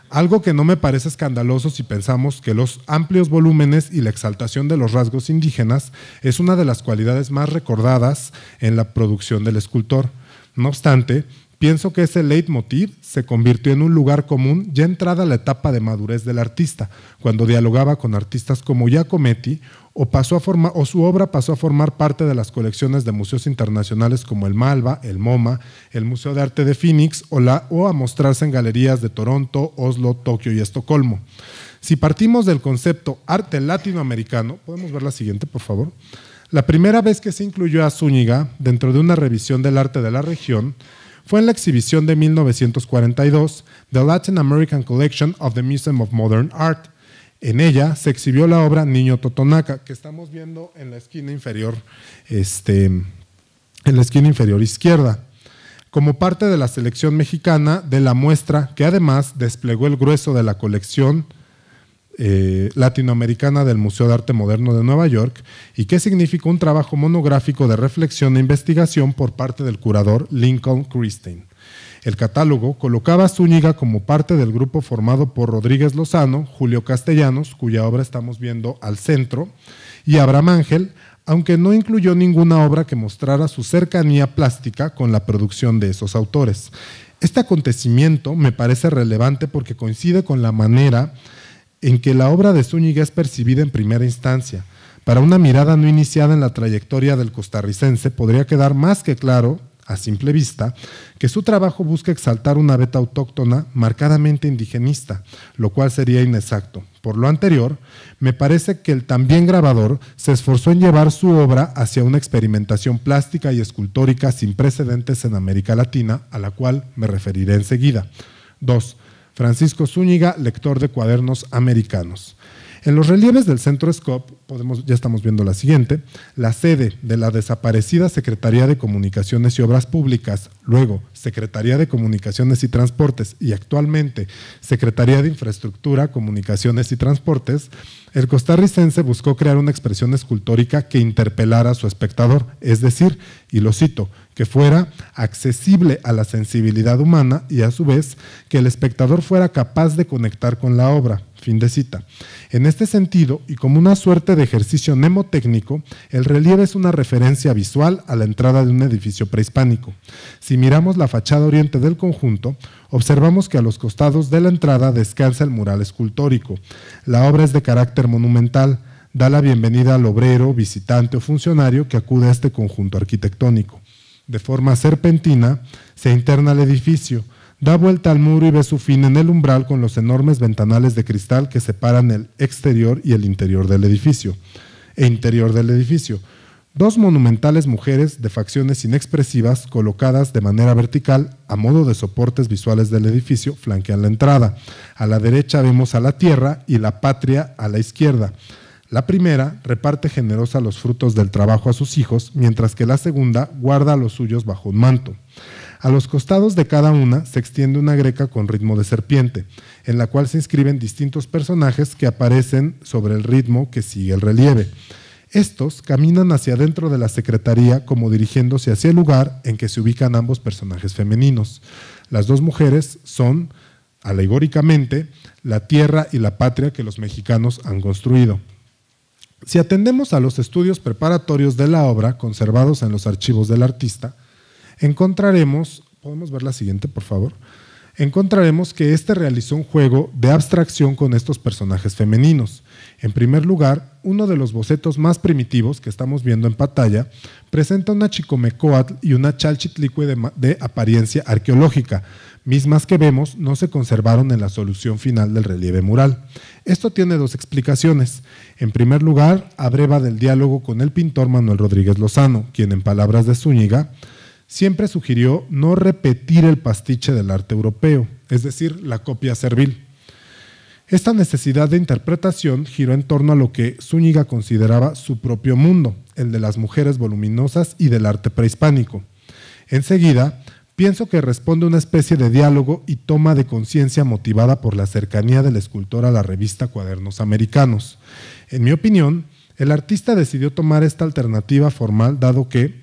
Speaker 4: algo que no me parece escandaloso si pensamos que los amplios volúmenes y la exaltación de los rasgos indígenas es una de las cualidades más recordadas en la producción del escultor. No obstante, Pienso que ese leitmotiv se convirtió en un lugar común ya entrada la etapa de madurez del artista, cuando dialogaba con artistas como Giacometti o, pasó a o su obra pasó a formar parte de las colecciones de museos internacionales como el Malva, el MoMA, el Museo de Arte de Phoenix o, la, o a mostrarse en galerías de Toronto, Oslo, Tokio y Estocolmo. Si partimos del concepto arte latinoamericano, podemos ver la siguiente, por favor. La primera vez que se incluyó a Zúñiga dentro de una revisión del arte de la región fue en la exhibición de 1942, The Latin American Collection of the Museum of Modern Art. En ella se exhibió la obra Niño Totonaca, que estamos viendo en la esquina inferior, este, en la esquina inferior izquierda como parte de la selección mexicana de la muestra que además desplegó el grueso de la colección eh, latinoamericana del Museo de Arte Moderno de Nueva York y que significó un trabajo monográfico de reflexión e investigación por parte del curador Lincoln Christine. El catálogo colocaba a Zúñiga como parte del grupo formado por Rodríguez Lozano, Julio Castellanos, cuya obra estamos viendo al centro, y Abraham Ángel, aunque no incluyó ninguna obra que mostrara su cercanía plástica con la producción de esos autores. Este acontecimiento me parece relevante porque coincide con la manera en que la obra de Zúñiga es percibida en primera instancia. Para una mirada no iniciada en la trayectoria del costarricense, podría quedar más que claro, a simple vista, que su trabajo busca exaltar una beta autóctona marcadamente indigenista, lo cual sería inexacto. Por lo anterior, me parece que el también grabador se esforzó en llevar su obra hacia una experimentación plástica y escultórica sin precedentes en América Latina, a la cual me referiré enseguida. 2. Francisco Zúñiga, lector de cuadernos americanos. En los relieves del centro SCOP, podemos, ya estamos viendo la siguiente, la sede de la desaparecida Secretaría de Comunicaciones y Obras Públicas, luego Secretaría de Comunicaciones y Transportes y actualmente Secretaría de Infraestructura, Comunicaciones y Transportes, el costarricense buscó crear una expresión escultórica que interpelara a su espectador, es decir, y lo cito, que fuera accesible a la sensibilidad humana y a su vez que el espectador fuera capaz de conectar con la obra Fin de cita. En este sentido, y como una suerte de ejercicio mnemotécnico, el relieve es una referencia visual a la entrada de un edificio prehispánico. Si miramos la fachada oriente del conjunto, observamos que a los costados de la entrada descansa el mural escultórico. La obra es de carácter monumental, da la bienvenida al obrero, visitante o funcionario que acude a este conjunto arquitectónico. De forma serpentina, se interna el edificio, Da vuelta al muro y ve su fin en el umbral con los enormes ventanales de cristal que separan el exterior y el interior del edificio, e interior del edificio. Dos monumentales mujeres de facciones inexpresivas colocadas de manera vertical a modo de soportes visuales del edificio flanquean la entrada. A la derecha vemos a la tierra y la patria a la izquierda. La primera reparte generosa los frutos del trabajo a sus hijos, mientras que la segunda guarda a los suyos bajo un manto. A los costados de cada una se extiende una greca con ritmo de serpiente, en la cual se inscriben distintos personajes que aparecen sobre el ritmo que sigue el relieve. Estos caminan hacia adentro de la Secretaría como dirigiéndose hacia el lugar en que se ubican ambos personajes femeninos. Las dos mujeres son, alegóricamente, la tierra y la patria que los mexicanos han construido. Si atendemos a los estudios preparatorios de la obra conservados en los archivos del artista, encontraremos, podemos ver la siguiente, por favor, encontraremos que este realizó un juego de abstracción con estos personajes femeninos. En primer lugar, uno de los bocetos más primitivos que estamos viendo en pantalla presenta una chicomecoatl y una chalchitlicue de, de apariencia arqueológica, mismas que vemos no se conservaron en la solución final del relieve mural. Esto tiene dos explicaciones. En primer lugar, abreva del diálogo con el pintor Manuel Rodríguez Lozano, quien en palabras de Zúñiga siempre sugirió no repetir el pastiche del arte europeo, es decir, la copia servil. Esta necesidad de interpretación giró en torno a lo que Zúñiga consideraba su propio mundo, el de las mujeres voluminosas y del arte prehispánico. Enseguida, pienso que responde una especie de diálogo y toma de conciencia motivada por la cercanía del escultor a la revista Cuadernos Americanos. En mi opinión, el artista decidió tomar esta alternativa formal dado que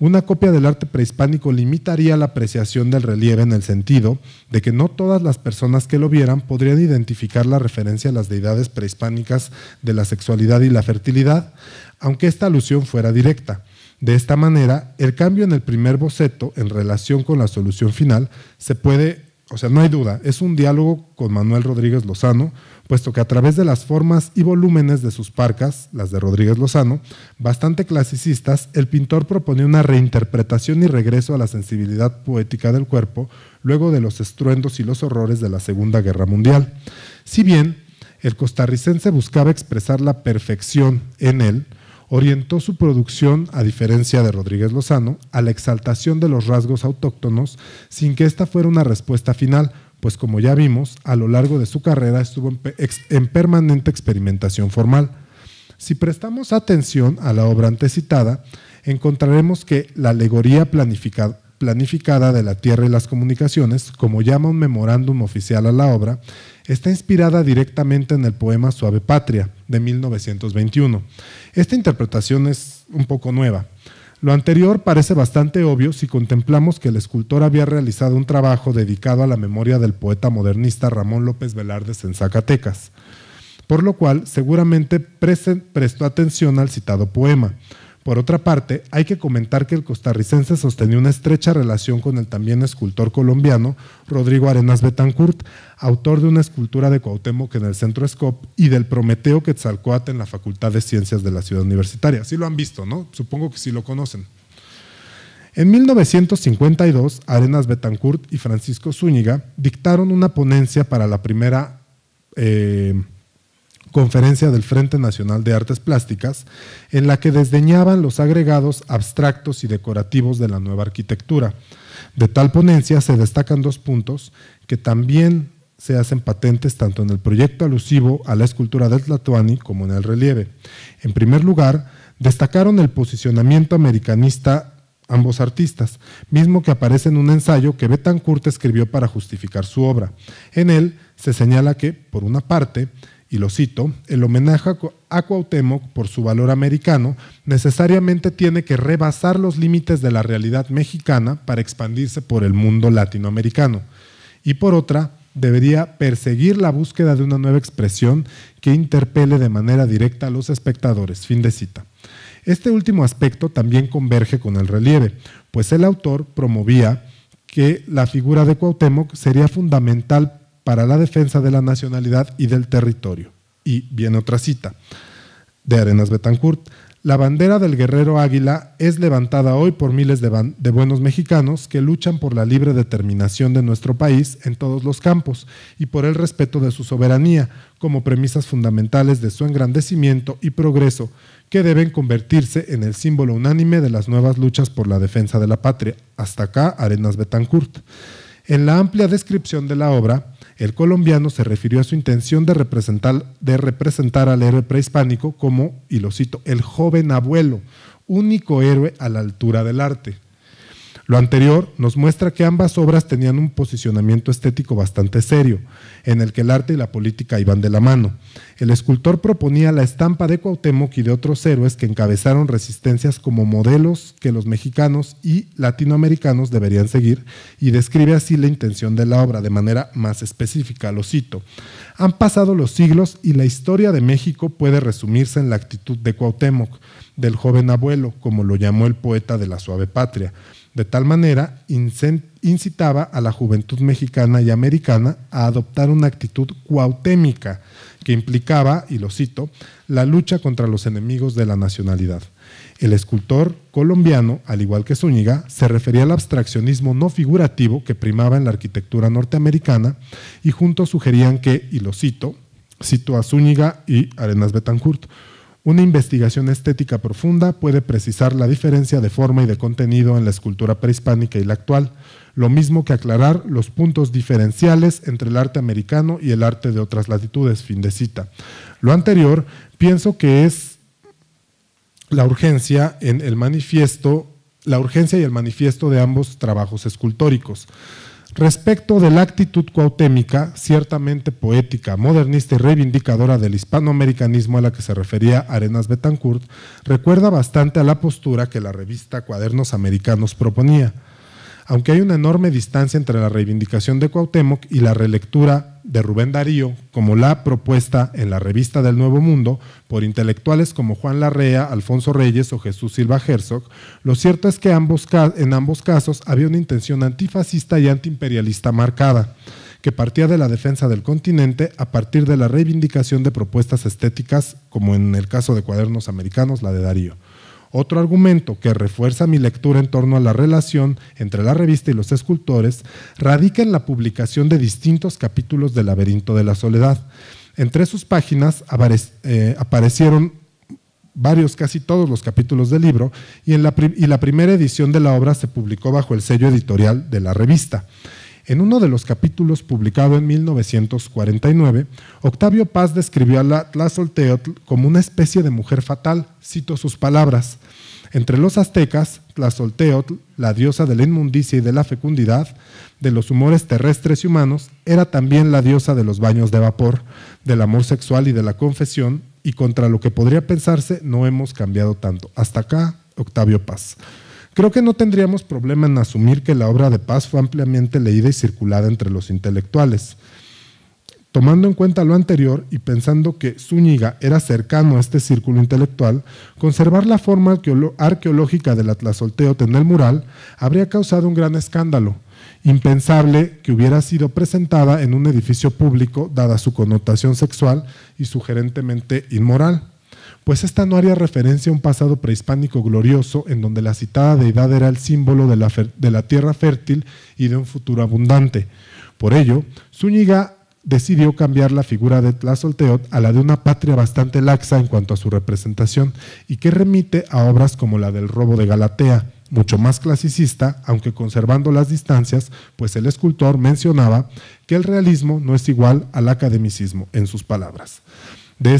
Speaker 4: una copia del arte prehispánico limitaría la apreciación del relieve en el sentido de que no todas las personas que lo vieran podrían identificar la referencia a las deidades prehispánicas de la sexualidad y la fertilidad, aunque esta alusión fuera directa. De esta manera, el cambio en el primer boceto en relación con la solución final se puede o sea, no hay duda, es un diálogo con Manuel Rodríguez Lozano, puesto que a través de las formas y volúmenes de sus parcas, las de Rodríguez Lozano, bastante clasicistas, el pintor propone una reinterpretación y regreso a la sensibilidad poética del cuerpo luego de los estruendos y los horrores de la Segunda Guerra Mundial. Si bien el costarricense buscaba expresar la perfección en él, orientó su producción, a diferencia de Rodríguez Lozano, a la exaltación de los rasgos autóctonos sin que esta fuera una respuesta final, pues como ya vimos, a lo largo de su carrera estuvo en, permanente experimentación formal. Si prestamos atención a la obra antecitada, encontraremos que la alegoría planificada, planificada de la Tierra y las Comunicaciones, como llama un memorándum oficial a la obra, está inspirada directamente en el poema Suave Patria, de 1921. Esta interpretación es un poco nueva. Lo anterior parece bastante obvio si contemplamos que el escultor había realizado un trabajo dedicado a la memoria del poeta modernista Ramón López Velardes en Zacatecas, por lo cual seguramente prestó atención al citado poema, por otra parte, hay que comentar que el costarricense sostenía una estrecha relación con el también escultor colombiano Rodrigo Arenas Betancourt, autor de una escultura de Cuauhtémoc en el Centro Scop y del Prometeo Quetzalcoatl en la Facultad de Ciencias de la Ciudad Universitaria. Sí lo han visto, ¿no? Supongo que sí lo conocen. En 1952, Arenas Betancourt y Francisco Zúñiga dictaron una ponencia para la primera eh, conferencia del Frente Nacional de Artes Plásticas, en la que desdeñaban los agregados abstractos y decorativos de la nueva arquitectura. De tal ponencia se destacan dos puntos que también se hacen patentes tanto en el proyecto alusivo a la escultura del Tlatuani como en el relieve. En primer lugar, destacaron el posicionamiento americanista ambos artistas, mismo que aparece en un ensayo que Betancourt escribió para justificar su obra. En él se señala que, por una parte, y lo cito, el homenaje a Cuauhtémoc por su valor americano necesariamente tiene que rebasar los límites de la realidad mexicana para expandirse por el mundo latinoamericano. Y por otra, debería perseguir la búsqueda de una nueva expresión que interpele de manera directa a los espectadores. Fin de cita. Este último aspecto también converge con el relieve, pues el autor promovía que la figura de Cuauhtémoc sería fundamental para la defensa de la nacionalidad y del territorio. Y viene otra cita de Arenas Betancourt. La bandera del guerrero águila es levantada hoy por miles de, buenos mexicanos que luchan por la libre determinación de nuestro país en todos los campos y por el respeto de su soberanía como premisas fundamentales de su engrandecimiento y progreso, que deben convertirse en el símbolo unánime de las nuevas luchas por la defensa de la patria. Hasta acá, Arenas Betancourt. En la amplia descripción de la obra, el colombiano se refirió a su intención de representar, de representar al héroe prehispánico como, y lo cito, el joven abuelo, único héroe a la altura del arte. Lo anterior nos muestra que ambas obras tenían un posicionamiento estético bastante serio, en el que el arte y la política iban de la mano. El escultor proponía la estampa de Cuauhtémoc y de otros héroes que encabezaron resistencias como modelos que los mexicanos y latinoamericanos deberían seguir y describe así la intención de la obra de manera más específica, lo cito. Han pasado los siglos y la historia de México puede resumirse en la actitud de Cuauhtémoc, del joven abuelo, como lo llamó el poeta de la suave patria de tal manera, incitaba a la juventud mexicana y americana a adoptar una actitud cuautémica que implicaba, y lo cito, la lucha contra los enemigos de la nacionalidad. El escultor colombiano, al igual que Zúñiga, se refería al abstraccionismo no figurativo que primaba en la arquitectura norteamericana y juntos sugerían que, y lo cito, cito a Zúñiga y Arenas Betancourt, una investigación estética profunda puede precisar la diferencia de forma y de contenido en la escultura prehispánica y la actual, lo mismo que aclarar los puntos diferenciales entre el arte americano y el arte de otras latitudes. Fin de cita. Lo anterior pienso que es la urgencia en el manifiesto, la urgencia y el manifiesto de ambos trabajos escultóricos. Respecto de la actitud cuautémica, ciertamente poética, modernista y reivindicadora del hispanoamericanismo a la que se refería Arenas Betancourt, recuerda bastante a la postura que la revista Cuadernos Americanos proponía. Aunque hay una enorme distancia entre la reivindicación de Cuauhtémoc y la relectura de Rubén Darío, como la propuesta en la revista del Nuevo Mundo por intelectuales como Juan Larrea, Alfonso Reyes o Jesús Silva Herzog, lo cierto es que en ambos casos había una intención antifascista y antiimperialista marcada que partía de la defensa del continente a partir de la reivindicación de propuestas estéticas, como en el caso de Cuadernos Americanos, la de Darío. Otro argumento que refuerza mi lectura en torno a la relación entre la revista y los escultores radica en la publicación de distintos capítulos del Laberinto de la Soledad. Entre sus páginas eh, aparecieron varios, casi todos los capítulos del libro, y, en la, y la primera edición de la obra se publicó bajo el sello editorial de la revista. En uno de los capítulos publicado en 1949, Octavio Paz describió a la Tlazolteotl como una especie de mujer fatal, cito sus palabras. Entre los aztecas, Tlazolteotl, la diosa de la inmundicia y de la fecundidad, de los humores terrestres y humanos, era también la diosa de los baños de vapor, del amor sexual y de la confesión, y contra lo que podría pensarse no hemos cambiado tanto. Hasta acá, Octavio Paz. Creo que no tendríamos problema en asumir que la obra de Paz fue ampliamente leída y circulada entre los intelectuales. Tomando en cuenta lo anterior y pensando que Zúñiga era cercano a este círculo intelectual, conservar la forma arqueológica del atlasolteo en el mural habría causado un gran escándalo, impensable que hubiera sido presentada en un edificio público dada su connotación sexual y sugerentemente inmoral pues esta no haría referencia a un pasado prehispánico glorioso en donde la citada deidad era el símbolo de la, tierra fértil y de un futuro abundante. Por ello, Zúñiga decidió cambiar la figura de Tlazolteot a la de una patria bastante laxa en cuanto a su representación y que remite a obras como la del robo de Galatea, mucho más clasicista, aunque conservando las distancias, pues el escultor mencionaba que el realismo no es igual al academicismo, en sus palabras. De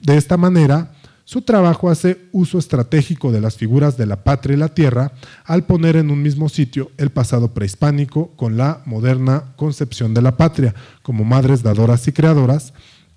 Speaker 4: de esta manera, su trabajo hace uso estratégico de las figuras de la patria y la tierra al poner en un mismo sitio el pasado prehispánico con la moderna concepción de la patria como madres dadoras y creadoras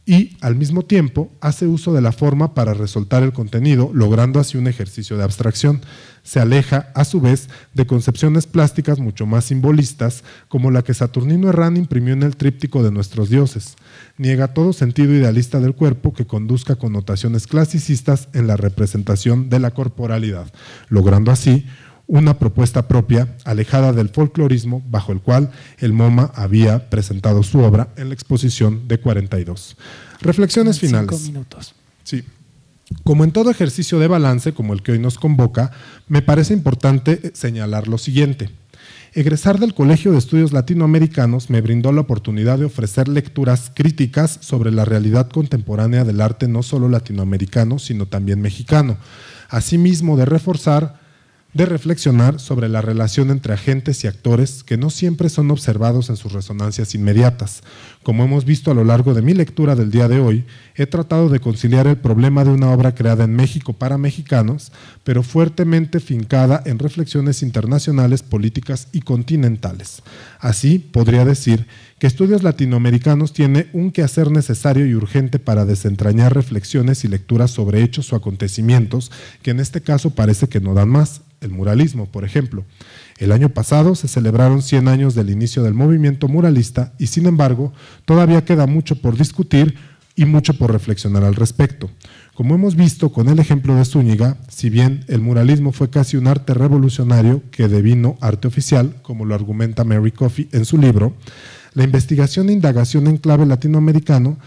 Speaker 4: y al mismo tiempo hace uso de la forma para resaltar el contenido, logrando así un ejercicio de abstracción. Se aleja, a su vez, de concepciones plásticas mucho más simbolistas, como la que Saturnino Herrán imprimió en el tríptico de nuestros dioses. Niega todo sentido idealista del cuerpo que conduzca connotaciones clasicistas en la representación de la corporalidad, logrando así una propuesta propia, alejada del folclorismo bajo el cual el MoMA había presentado su obra en la exposición de 42. Reflexiones finales. Cinco minutos. Sí. Como en todo ejercicio de balance, como el que hoy nos convoca, me parece importante eh, señalar lo siguiente. Egresar del Colegio de Estudios Latinoamericanos me brindó la oportunidad de ofrecer lecturas críticas sobre la realidad contemporánea del arte no solo latinoamericano, sino también mexicano, asimismo de reforzar de reflexionar sobre la relación entre agentes y actores que no siempre son observados en sus resonancias inmediatas. Como hemos visto a lo largo de mi lectura del día de hoy, he tratado de conciliar el problema de una obra creada en México para mexicanos, pero fuertemente fincada en reflexiones internacionales, políticas y continentales. Así, podría decir que Estudios Latinoamericanos tiene un quehacer necesario y urgente para desentrañar reflexiones y lecturas sobre hechos o acontecimientos que en este caso parece que no dan más el muralismo, por ejemplo. El año pasado se celebraron 100 años del inicio del movimiento muralista y sin embargo todavía queda mucho por discutir y mucho por reflexionar al respecto. Como hemos visto con el ejemplo de Zúñiga, si bien el muralismo fue casi un arte revolucionario que devino arte oficial, como lo argumenta Mary Coffey en su libro, la investigación e indagación en clave latinoamericano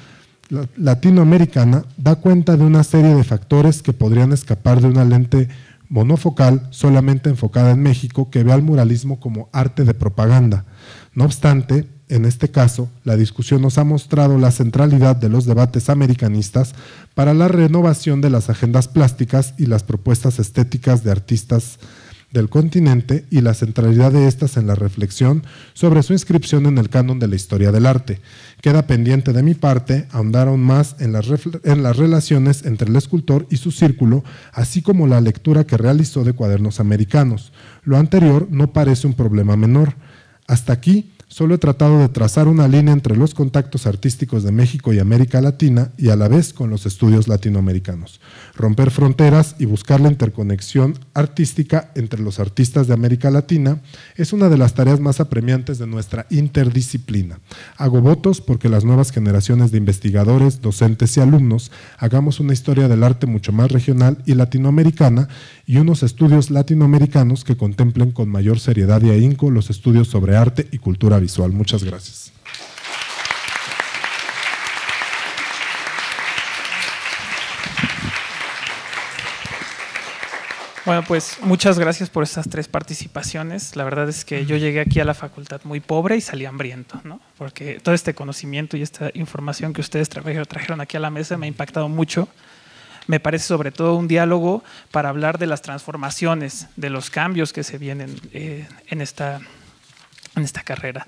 Speaker 4: latinoamericana da cuenta de una serie de factores que podrían escapar de una lente monofocal, solamente enfocada en México, que ve al muralismo como arte de propaganda. No obstante, en este caso, la discusión nos ha mostrado la centralidad de los debates americanistas para la renovación de las agendas plásticas y las propuestas estéticas de artistas del continente y la centralidad de estas en la reflexión sobre su inscripción en el canon de la historia del arte. Queda pendiente de mi parte ahondar aún más en las, en las relaciones entre el escultor y su círculo, así como la lectura que realizó de cuadernos americanos. Lo anterior no parece un problema menor. Hasta aquí solo he tratado de trazar una línea entre los contactos artísticos de México y América Latina y a la vez con los estudios latinoamericanos romper fronteras y buscar la interconexión artística entre los artistas de América Latina es una de las tareas más apremiantes de nuestra interdisciplina. Hago votos porque las nuevas generaciones de investigadores, docentes y alumnos hagamos una historia del arte mucho más regional y latinoamericana y unos estudios latinoamericanos que contemplen con mayor seriedad y ahínco los estudios sobre arte y cultura visual. Muchas gracias.
Speaker 1: Bueno, pues muchas gracias por esas tres participaciones. La verdad es que yo llegué aquí a la facultad muy pobre y salí hambriento, ¿no? Porque todo este conocimiento y esta información que ustedes trajeron aquí a la mesa me ha impactado mucho. Me parece sobre todo un diálogo para hablar de las transformaciones, de los cambios que se vienen eh, en esta en esta carrera.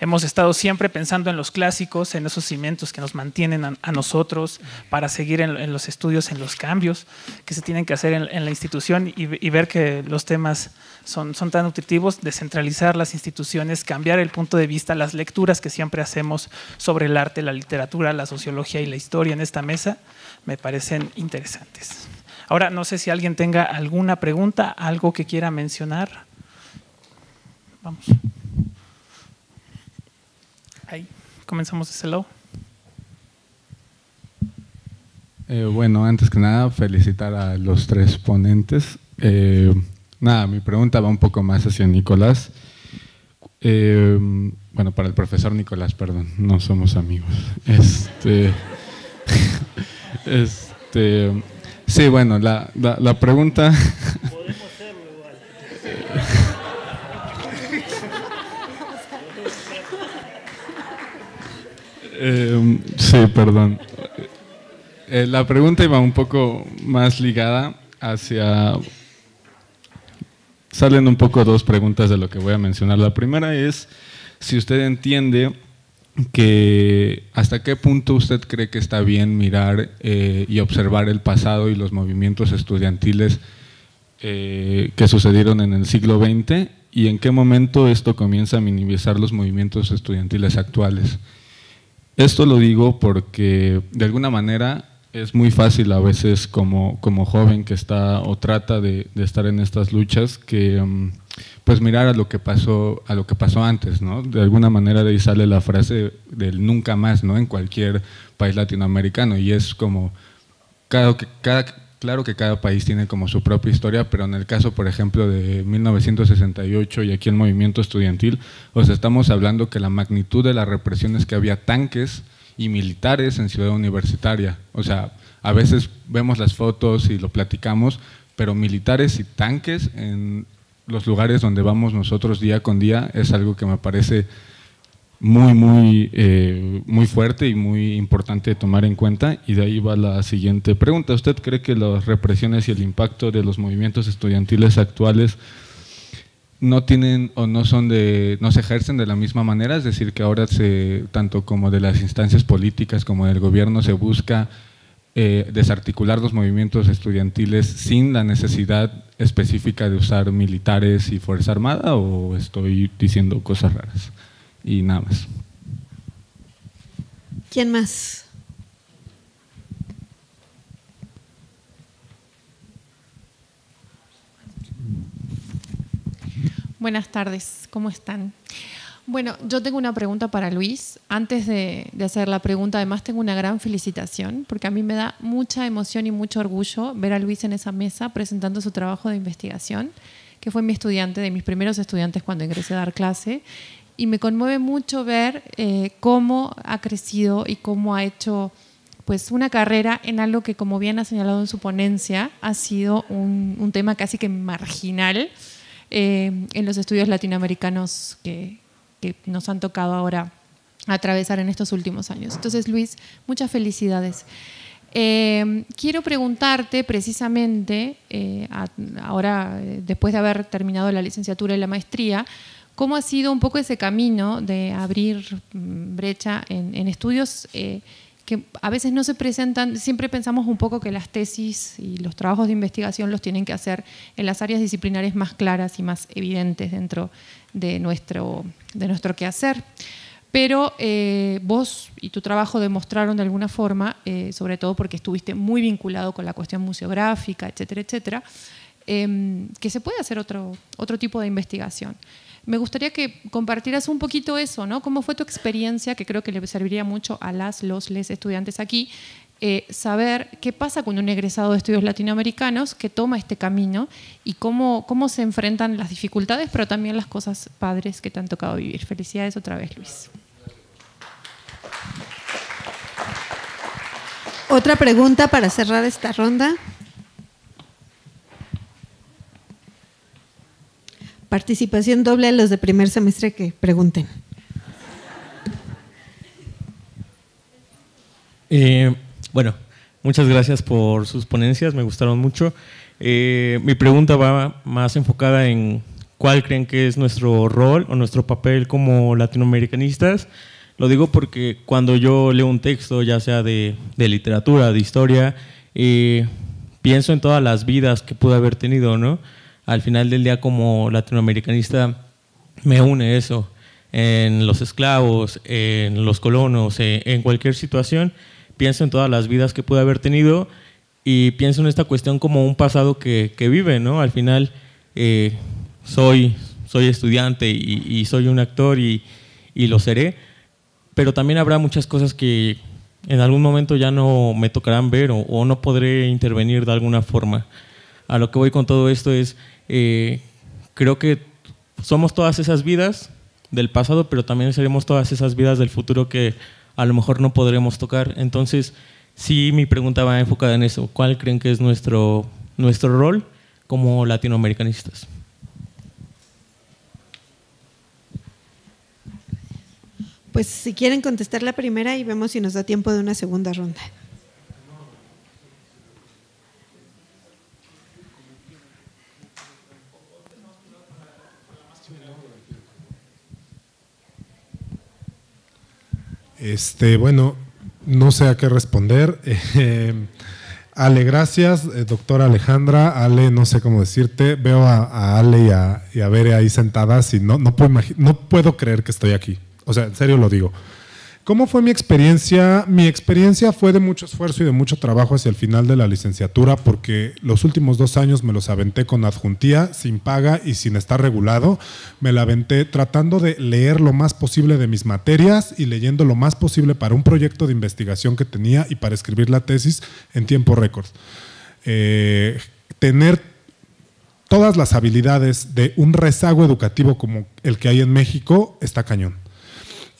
Speaker 1: Hemos estado siempre pensando en los clásicos, en esos cimientos que nos mantienen a, nosotros para seguir en, los estudios, en los cambios que se tienen que hacer en, la institución y, ver que los temas son, son tan nutritivos, descentralizar las instituciones, cambiar el punto de vista, las lecturas que siempre hacemos sobre el arte, la literatura, la sociología y la historia en esta mesa, me parecen interesantes. Ahora, no sé si alguien tenga alguna pregunta, algo que quiera mencionar. Vamos. Ahí, comenzamos de ese
Speaker 5: eh, bueno, antes que nada, felicitar a los tres ponentes. Eh, nada, mi pregunta va un poco más hacia Nicolás. Eh, bueno, para el profesor Nicolás, perdón, no somos amigos. Este, este, sí, bueno, la pregunta Em, sí, perdón. Eh, la pregunta iba un poco más ligada hacia... Salen un poco dos preguntas de lo que voy a mencionar. La primera es si usted entiende que hasta qué punto usted cree que está bien mirar eh, y observar el pasado y los movimientos estudiantiles eh, que sucedieron en el siglo XX y en qué momento esto comienza a minimizar los movimientos estudiantiles actuales. Esto lo digo porque de alguna manera es muy fácil a veces como, como joven que está o trata de, estar en estas luchas que mm, pues mirar a lo que pasó a lo que pasó antes, ¿no? De alguna manera de ahí sale la frase del nunca más, ¿no? En cualquier país latinoamericano y es como cada Claro que cada país tiene como su propia historia, pero en el caso, por ejemplo, de 1968 y aquí el movimiento estudiantil, os estamos hablando que la magnitud de la represión es que había tanques y militares en Ciudad Universitaria. O sea, a veces vemos las fotos y lo platicamos, pero militares y tanques en los lugares donde vamos nosotros día con día es algo que me parece muy, muy, eh, muy fuerte y muy importante de tomar en cuenta. Y de ahí va la siguiente pregunta. ¿Usted cree que las represiones y el impacto de los movimientos estudiantiles actuales no tienen o no son de no se ejercen de la misma manera, es decir, que ahora se tanto como de las instancias políticas como del gobierno se busca eh, desarticular los movimientos estudiantiles sin la necesidad específica de usar militares y fuerza armada o estoy diciendo cosas raras y nada más.
Speaker 6: ¿Quién más? Buenas tardes, ¿cómo están? Bueno, yo tengo una pregunta para Luis. Antes de, hacer la pregunta, además tengo una gran felicitación, porque a mí me da mucha emoción y mucho orgullo ver a Luis en esa mesa presentando su trabajo de investigación, que fue mi estudiante, de mis primeros estudiantes cuando ingresé a dar clase, y me conmueve mucho ver eh, cómo ha crecido y cómo ha hecho pues una carrera en algo que como bien ha señalado en su ponencia ha sido un, tema casi que marginal eh, en los estudios latinoamericanos que, nos han tocado ahora atravesar en estos últimos años. Entonces Luis, muchas felicidades. Eh, quiero preguntarte precisamente, ahora después de haber terminado la licenciatura y la maestría, ¿Cómo ha sido un poco ese camino de abrir mm, brecha en, estudios eh, que a veces no se presentan? Siempre pensamos un poco que las tesis y los trabajos de investigación los tienen que hacer en las áreas disciplinares más claras y más evidentes dentro de nuestro, de nuestro quehacer. Pero eh, vos y tu trabajo demostraron de alguna forma, eh, sobre todo porque estuviste muy vinculado con la cuestión museográfica, etcétera, etcétera, em, que se puede hacer otro, otro tipo de investigación. Me gustaría que compartieras un poquito eso, ¿no? ¿Cómo fue tu experiencia? Que creo que le serviría mucho a las, los, les estudiantes aquí, eh, saber qué pasa con un egresado de estudios latinoamericanos que toma este camino y cómo, cómo se enfrentan las dificultades, pero también las cosas padres que te han tocado vivir. Felicidades otra vez, Luis. Otra pregunta para cerrar esta ronda. Participación doble a los de primer semestre que pregunten.
Speaker 7: Eh, bueno, muchas gracias por sus ponencias, me gustaron mucho. Eh, mi pregunta va más enfocada en cuál creen que es nuestro rol o nuestro papel como latinoamericanistas. Lo digo porque cuando yo leo un texto, ya sea de, literatura, de historia, eh, pienso en todas las vidas que pude haber tenido, ¿no? al final del día como latinoamericanista me une eso en los esclavos, en los colonos, eh, en cualquier situación, pienso en todas las vidas que pude haber tenido y pienso en esta cuestión como un pasado que, que vive, ¿no? Al final eh, soy, soy estudiante y, soy un actor y, y, lo seré, pero también habrá muchas cosas que en algún momento ya no me tocarán ver o, o no podré intervenir de alguna forma. A lo que voy con todo esto es eh, creo que somos todas esas vidas del pasado, pero también seremos todas esas vidas del futuro que a lo mejor no podremos tocar. Entonces, sí, mi pregunta va enfocada en eso. ¿Cuál creen que es nuestro, nuestro rol como latinoamericanistas?
Speaker 6: Pues si quieren contestar la primera y vemos si nos da tiempo de una segunda ronda.
Speaker 4: Este, bueno, no sé a qué responder. Eh, Ale, gracias. Eh, doctora Alejandra, Ale, no sé cómo decirte. Veo a, Ale y a, y Bere ahí sentadas y no, no, puedo no puedo creer que estoy aquí. O sea, en serio lo digo. ¿Cómo fue mi experiencia? Mi experiencia fue de mucho esfuerzo y de mucho trabajo hacia el final de la licenciatura, porque los últimos dos años me los aventé con adjuntía, sin paga y sin estar regulado. Me la aventé tratando de leer lo más posible de mis materias y leyendo lo más posible para un proyecto de investigación que tenía y para escribir la tesis en tiempo récord. Eh, tener todas las habilidades de un rezago educativo como el que hay en México está cañón.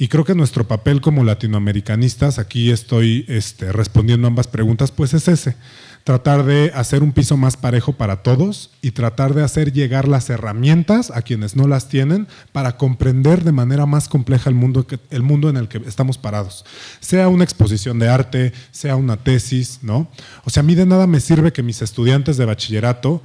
Speaker 4: Y creo que nuestro papel como latinoamericanistas, aquí estoy este, respondiendo ambas preguntas, pues es ese, tratar de hacer un piso más parejo para todos y tratar de hacer llegar las herramientas a quienes no las tienen para comprender de manera más compleja el mundo, el mundo en el que estamos parados. Sea una exposición de arte, sea una tesis, ¿no? O sea, a mí de nada me sirve que mis estudiantes de bachillerato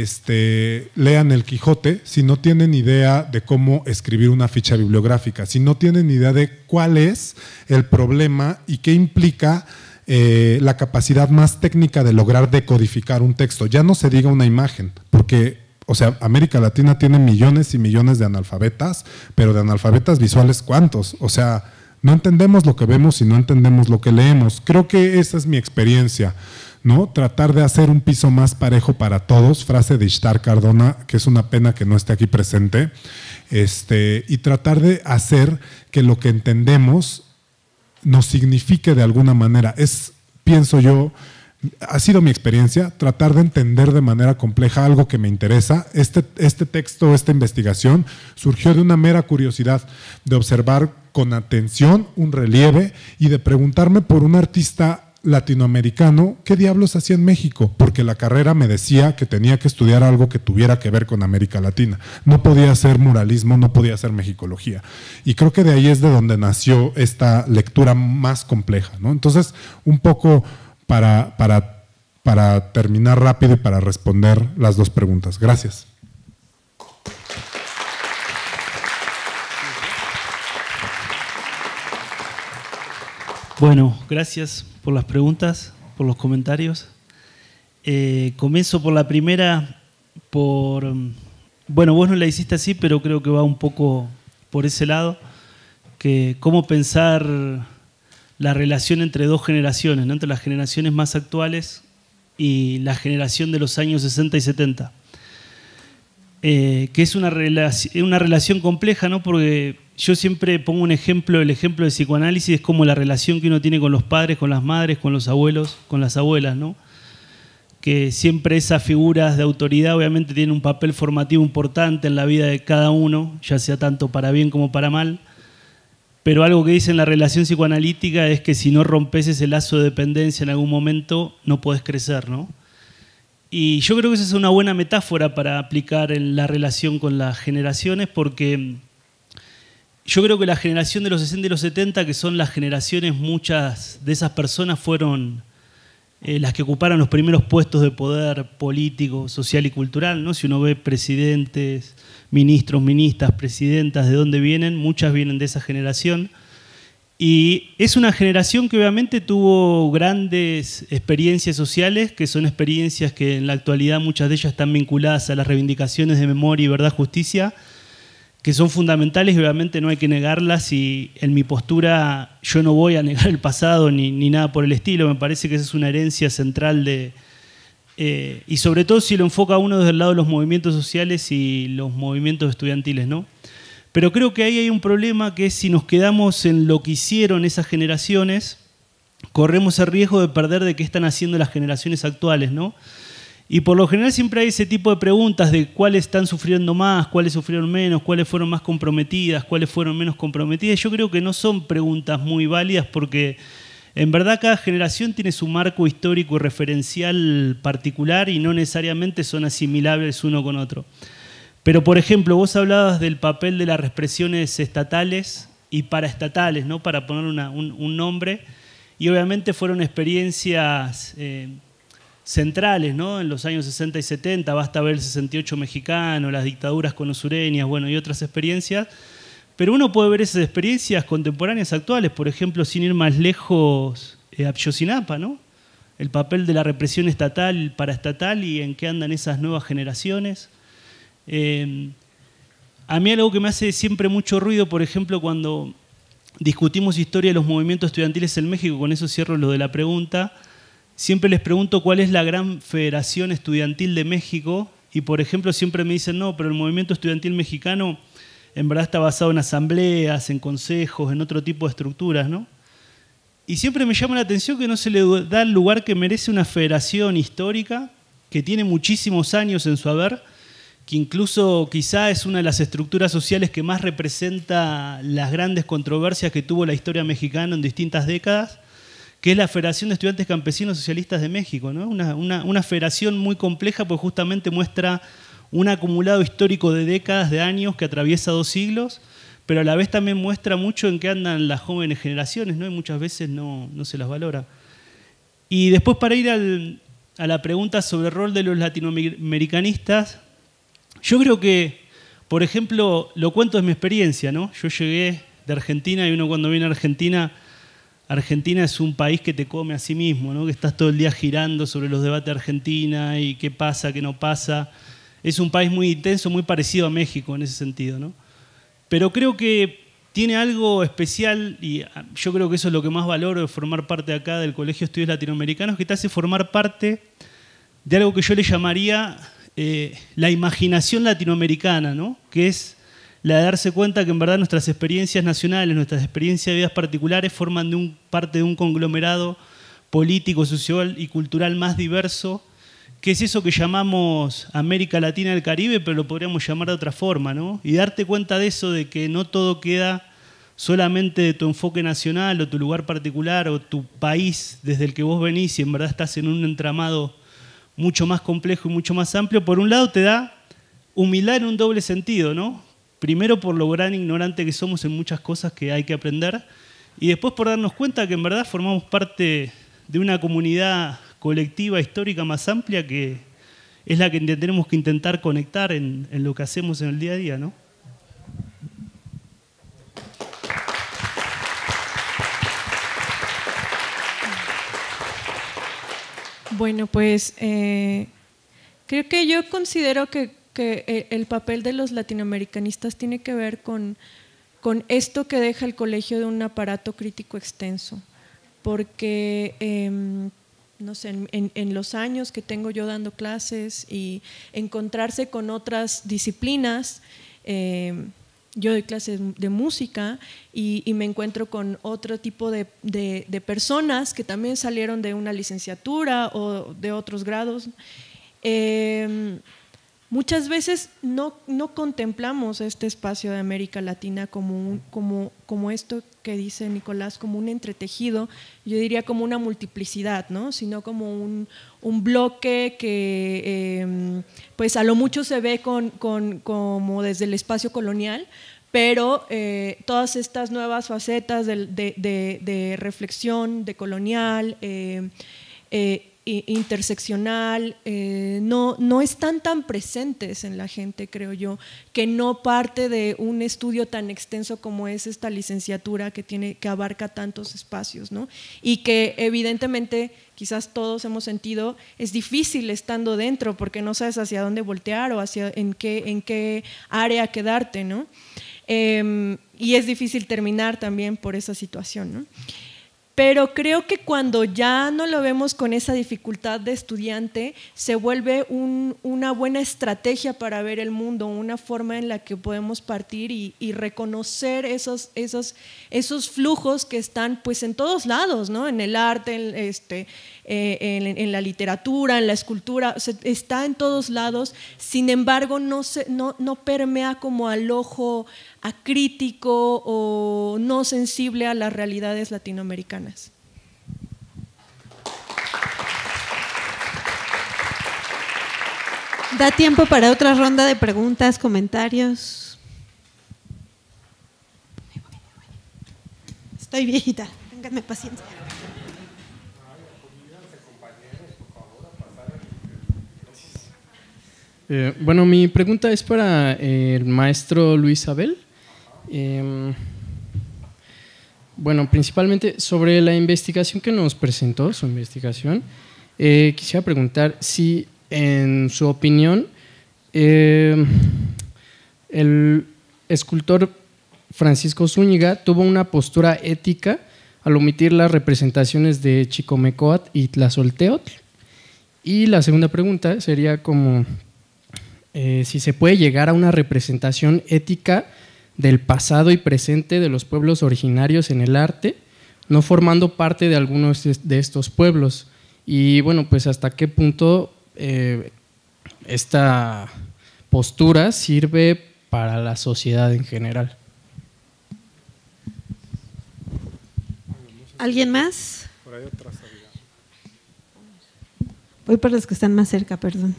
Speaker 4: este, lean El Quijote si no tienen idea de cómo escribir una ficha bibliográfica, si no tienen idea de cuál es el problema y qué implica eh, la capacidad más técnica de lograr decodificar un texto. Ya no se diga una imagen, porque o sea, América Latina tiene millones y millones de analfabetas, pero de analfabetas visuales, ¿cuántos? O sea, no entendemos lo que vemos y no entendemos lo que leemos. Creo que esa es mi experiencia. ¿no? Tratar de hacer un piso más parejo para todos, frase de Ishtar Cardona, que es una pena que no esté aquí presente, este, y tratar de hacer que lo que entendemos nos signifique de alguna manera. Es, pienso yo, ha sido mi experiencia tratar de entender de manera compleja algo que me interesa. Este, este texto, esta investigación, surgió de una mera curiosidad, de observar con atención un relieve y de preguntarme por un artista latinoamericano, ¿qué diablos hacía en México? Porque la carrera me decía que tenía que estudiar algo que tuviera que ver con América Latina. No podía ser muralismo, no podía ser mexicología. Y creo que de ahí es de donde nació esta lectura más compleja. Entonces, un poco para, para, para terminar rápido y para responder las dos preguntas. Gracias. Bueno,
Speaker 3: gracias por las preguntas, por los comentarios. Eh, comienzo por la primera, por... Mm, bueno, vos no la hiciste así, pero creo que va un poco por ese lado, que cómo pensar la relación entre dos generaciones, entre las generaciones más actuales y la generación de los años 60 y 70. Eh, que es una, una relación compleja, ¿no? porque yo siempre pongo un ejemplo, el ejemplo de psicoanálisis es como la relación que uno tiene con los padres, con las madres, con los abuelos, con las abuelas, ¿no? Que siempre esas figuras de autoridad obviamente tienen un papel formativo importante en la vida de cada uno, ya sea tanto para bien como para mal. Pero algo que dice en la relación psicoanalítica es que si no rompes ese lazo de dependencia en algún momento, no podés crecer, ¿no? Y yo creo que esa es una buena metáfora para aplicar en la relación con las generaciones porque yo creo que la generación de los 60 y los 70, que son las generaciones, muchas de esas personas fueron eh, las que ocuparon los primeros puestos de poder político, social y cultural, Si uno ve presidentes, ministros, ministras, presidentas, de dónde vienen, muchas vienen de esa generación. Y es una generación que obviamente tuvo grandes experiencias sociales, que son experiencias que en la actualidad muchas de ellas están vinculadas a las reivindicaciones de memoria y verdad, justicia, que son fundamentales y obviamente no hay que negarlas y en mi postura yo no voy a negar el pasado ni, nada por el estilo, me parece que esa es una herencia central de... Eh, y sobre todo si lo enfoca uno desde el lado de los movimientos sociales y los movimientos estudiantiles, ¿no? Pero creo que ahí hay un problema que es si nos quedamos en lo que hicieron esas generaciones, corremos el riesgo de perder de qué están haciendo las generaciones actuales, ¿no? Y por lo general siempre hay ese tipo de preguntas de cuáles están sufriendo más, cuáles sufrieron menos, cuáles fueron más comprometidas, cuáles fueron menos comprometidas. Yo creo que no son preguntas muy válidas porque en verdad cada generación tiene su marco histórico y referencial particular y no necesariamente son asimilables uno con otro. Pero por ejemplo, vos hablabas del papel de las represiones estatales y paraestatales, ¿no? para poner un, nombre, y obviamente fueron experiencias... Eh, centrales ¿no? en los años 60 y 70, basta ver el 68 mexicano, las dictaduras con los bueno, y otras experiencias. Pero uno puede ver esas experiencias contemporáneas actuales, por ejemplo, sin ir más lejos, eh, ¿no? El papel de la represión estatal, paraestatal y en qué andan esas nuevas generaciones. Eh, a mí algo que me hace siempre mucho ruido, por ejemplo, cuando discutimos historia de los movimientos estudiantiles en México, con eso cierro lo de la pregunta, siempre les pregunto cuál es la gran federación estudiantil de México y, por ejemplo, siempre me dicen, no, pero el movimiento estudiantil mexicano en verdad está basado en asambleas, en consejos, en otro tipo de estructuras, ¿no? Y siempre me llama la atención que no se le da el lugar que merece una federación histórica que tiene muchísimos años en su haber, que incluso quizá es una de las estructuras sociales que más representa las grandes controversias que tuvo la historia mexicana en distintas décadas que es la Federación de Estudiantes Campesinos Socialistas de México, ¿no? una, federación muy compleja porque justamente muestra un acumulado histórico de décadas, de años, que atraviesa dos siglos, pero a la vez también muestra mucho en qué andan las jóvenes generaciones, ¿no? y muchas veces no, no se las valora. Y después para ir a la pregunta sobre el rol de los latinoamericanistas, yo creo que, por ejemplo, lo cuento de mi experiencia, ¿no? Yo llegué de Argentina y uno cuando viene a Argentina Argentina es un país que te come a sí mismo, que estás todo el día girando sobre los debates de Argentina y qué pasa, qué no pasa. Es un país muy intenso, muy parecido a México en ese sentido. Pero creo que tiene algo especial y ah, yo creo que eso es lo que más valoro de formar parte acá del Colegio de Estudios Latinoamericanos, que te hace formar parte de algo que yo le llamaría eh, la imaginación latinoamericana, que es la de darse cuenta que en verdad nuestras experiencias nacionales, nuestras experiencias de vidas particulares forman de un, parte de un conglomerado político, social y cultural más diverso, que es eso que llamamos América Latina el Caribe, pero lo podríamos llamar de otra forma, ¿no? Y darte cuenta de eso, de que no todo queda solamente de tu enfoque nacional o tu lugar particular o tu país desde el que vos venís y en verdad estás en un entramado mucho más complejo y mucho más amplio, por un lado te da humildad en un doble sentido, ¿no? Primero por lo gran ignorante que somos en muchas cosas que hay que aprender y después por darnos cuenta que en verdad formamos parte de una comunidad colectiva histórica más amplia que es la que tenemos que intentar conectar en, lo que hacemos en el día a día, ¿no?
Speaker 2: Bueno, pues eh, creo que yo considero que que eh, el papel de los latinoamericanistas tiene que ver con, con esto que deja el colegio de un aparato crítico extenso, porque em, no sé, en, los años que tengo yo dando clases y encontrarse con otras disciplinas, em, yo doy clases de música y, me encuentro con otro tipo de, personas que también salieron de una licenciatura o de otros grados. Em, muchas veces no, no contemplamos este espacio de América Latina como, como, como esto que dice Nicolás, como un entretejido, yo diría como una multiplicidad, ¿no? sino como un, bloque que em, pues a lo mucho se ve como desde el espacio colonial, pero eh, todas estas nuevas facetas de, reflexión, de colonial, eh, eh, interseccional, eh, no, no están tan presentes en la gente, creo yo, que no parte de un estudio tan extenso como es esta licenciatura que, tiene, que abarca tantos espacios, ¿no? Y que evidentemente quizás todos hemos sentido, es difícil estando dentro porque no sabes hacia dónde voltear o hacia, en, qué, en qué área quedarte, ¿no? Em, y es difícil terminar también por esa situación, ¿no? Pero creo que cuando ya no lo vemos con esa dificultad de estudiante, se vuelve una buena estrategia para ver el mundo, una forma en la que podemos partir y, reconocer esos, flujos que están pues en todos lados, ¿no? en el arte, en, este, eh, la literatura, en la escultura, está en todos lados, sin embargo no permea como al ojo crítico o no sensible a las realidades latinoamericanas. Da
Speaker 6: tiempo para otra ronda de preguntas, comentarios. Estoy viejita, ténganme paciencia.
Speaker 8: Eh, bueno, mi pregunta es para el maestro Luis Abel. Em, bueno, principalmente sobre la investigación que nos presentó, su investigación, eh, quisiera preguntar si, en su opinión, em, el escultor Francisco Zúñiga tuvo una postura ética al omitir las representaciones de Chicomecoat y Tlazolteotl. Y la segunda pregunta sería como eh, si se puede llegar a una representación ética del pasado y presente de los pueblos originarios en el arte, no formando parte de algunos de estos pueblos. Y bueno, pues hasta qué punto eh, esta postura sirve para la sociedad en general.
Speaker 6: ¿Alguien más? Voy por los que están más cerca, perdón.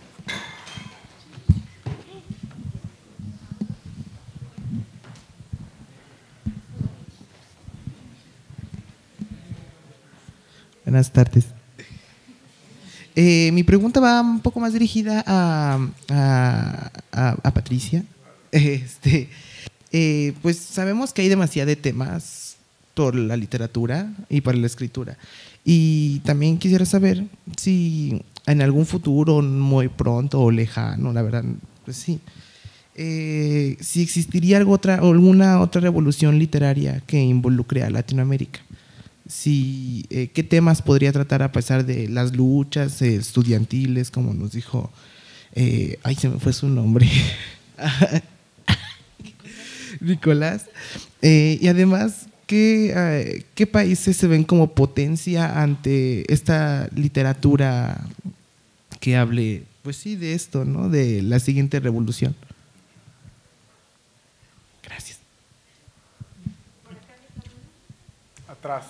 Speaker 8: Buenas tardes. Eh, mi pregunta va un poco más dirigida a, Patricia. Este, eh, pues sabemos que hay demasiados temas por la literatura y para la escritura. Y también quisiera saber si en algún futuro, muy pronto o lejano, la verdad, pues sí, eh, si existiría algo otra, alguna otra revolución literaria que involucre a Latinoamérica si, eh, qué temas podría tratar a pesar de las luchas eh, estudiantiles, como nos dijo, eh, ay, se me fue su nombre, Nicolás, y además, ¿qué, ¿qué países se ven como potencia ante esta literatura que hable, pues sí, de esto, ¿no? De la siguiente revolución. Gracias.
Speaker 3: Atrás.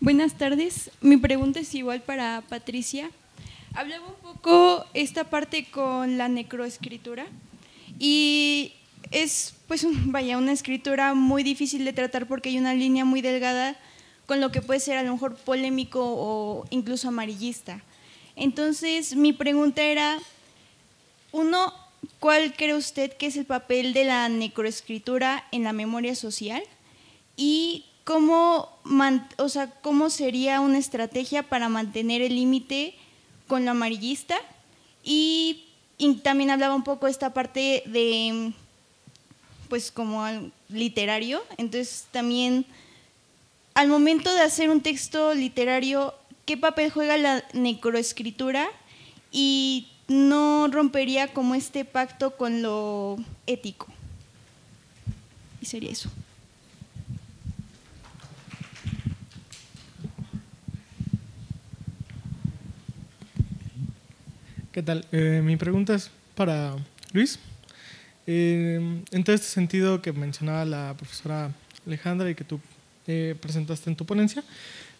Speaker 9: Buenas tardes. Mi pregunta es igual para Patricia. Hablaba un poco esta parte con la necroescritura y es pues vaya una escritura muy difícil de tratar porque hay una línea muy delgada con lo que puede ser a lo mejor polémico o incluso amarillista. Entonces, mi pregunta era, uno, ¿cuál cree usted que es el papel de la necroescritura en la memoria social? ¿Y ¿cómo, o sea, ¿cómo sería una estrategia para mantener el límite con lo amarillista? Y, también hablaba un poco esta parte de, pues como literario, entonces también al momento de hacer un texto literario, ¿qué papel juega la necroescritura? Y no rompería como este pacto con lo ético. Y sería eso.
Speaker 8: ¿Qué tal? Eh, mi pregunta es para Luis. Eh, en todo este sentido que mencionaba la profesora Alejandra y que tú eh, presentaste en tu ponencia,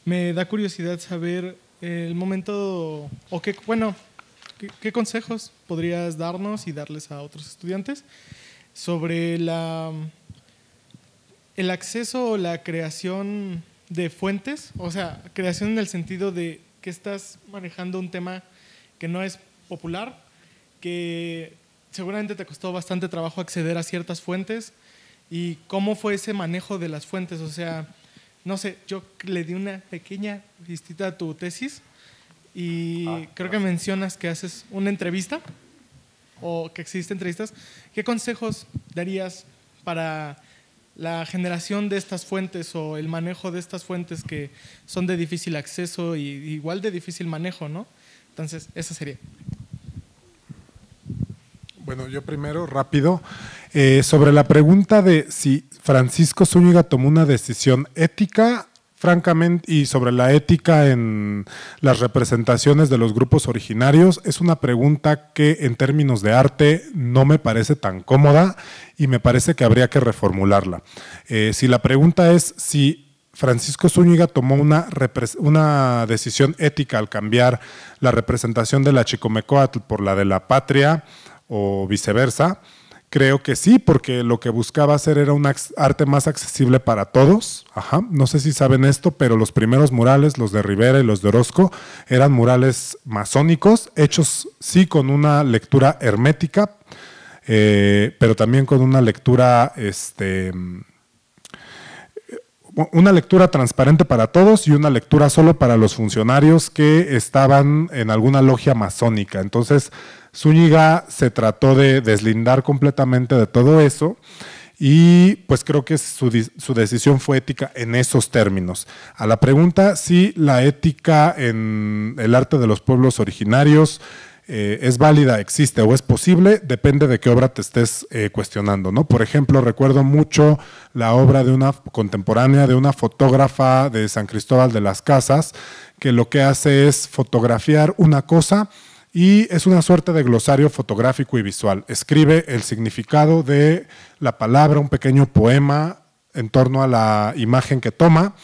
Speaker 8: me da curiosidad saber el momento o qué, bueno, qué, consejos podrías darnos y darles a otros estudiantes sobre la, el acceso o la creación de fuentes, o sea, creación en el sentido de que estás manejando un tema que no es popular, que seguramente te costó bastante trabajo acceder a ciertas fuentes y cómo fue ese manejo de las fuentes. O sea, no sé, yo le di una pequeña visita a tu tesis y ah, creo que mencionas que haces una entrevista o que existen entrevistas. ¿Qué consejos darías para la generación de estas fuentes o el manejo de estas fuentes que son de difícil acceso y igual de difícil manejo, ¿no? Entonces, esa sería.
Speaker 4: Bueno, yo primero, rápido, eh, sobre la pregunta de si Francisco Zúñiga tomó una decisión ética, francamente, y sobre la ética en las representaciones de los grupos originarios, es una pregunta que en términos de arte no me parece tan cómoda y me parece que habría que reformularla. Eh, si la pregunta es si Francisco Zúñiga tomó una, una, decisión ética al cambiar la representación de la Chicomecoatl por la de la patria, o viceversa. Creo que sí, porque lo que buscaba hacer era un arte más accesible para todos. Ajá. No sé si saben esto, pero los primeros murales, los de Rivera y los de Orozco, eran murales masónicos, hechos sí con una lectura hermética, eh, pero también con una lectura, este, mm, una lectura transparente para todos y una lectura solo para los funcionarios que estaban en alguna logia masónica. Entonces, Zúñiga se trató de deslindar completamente de todo eso y pues creo que su, decisión fue ética en esos términos. A la pregunta si la ética en el arte de los pueblos originarios eh, es válida, existe o es posible, depende de qué obra te estés eh, cuestionando. Por ejemplo, recuerdo mucho la obra de una contemporánea de una fotógrafa de San Cristóbal de las Casas, que lo que hace es fotografiar una cosa y es una suerte de glosario fotográfico y visual. Escribe el significado de la palabra, un pequeño poema en torno a la imagen que toma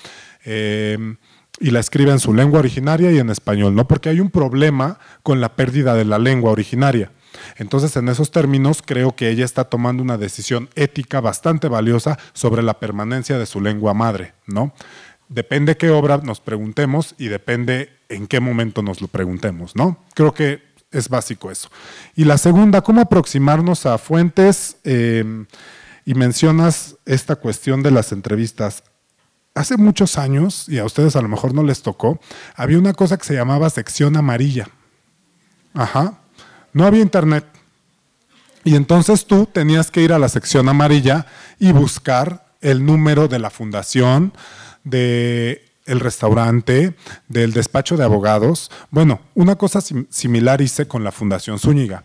Speaker 4: eh, y la escribe en su lengua originaria y en español, ¿no? Porque hay un problema con la pérdida de la lengua originaria. Entonces, en esos términos, creo que ella está tomando una decisión ética bastante valiosa sobre la permanencia de su lengua madre, ¿no? depende qué obra nos preguntemos y depende en qué momento nos lo preguntemos, ¿no? Creo que es básico eso. Y la segunda, ¿cómo aproximarnos a fuentes? Em, y mencionas esta cuestión de las entrevistas. Hace muchos años, y a ustedes a lo mejor no les tocó, había una cosa que se llamaba sección amarilla. Ajá. No había internet. Y entonces tú tenías que ir a la sección amarilla y buscar el número de la fundación, de el restaurante, del despacho de abogados. Bueno, una cosa similar hice con la Fundación Zúñiga.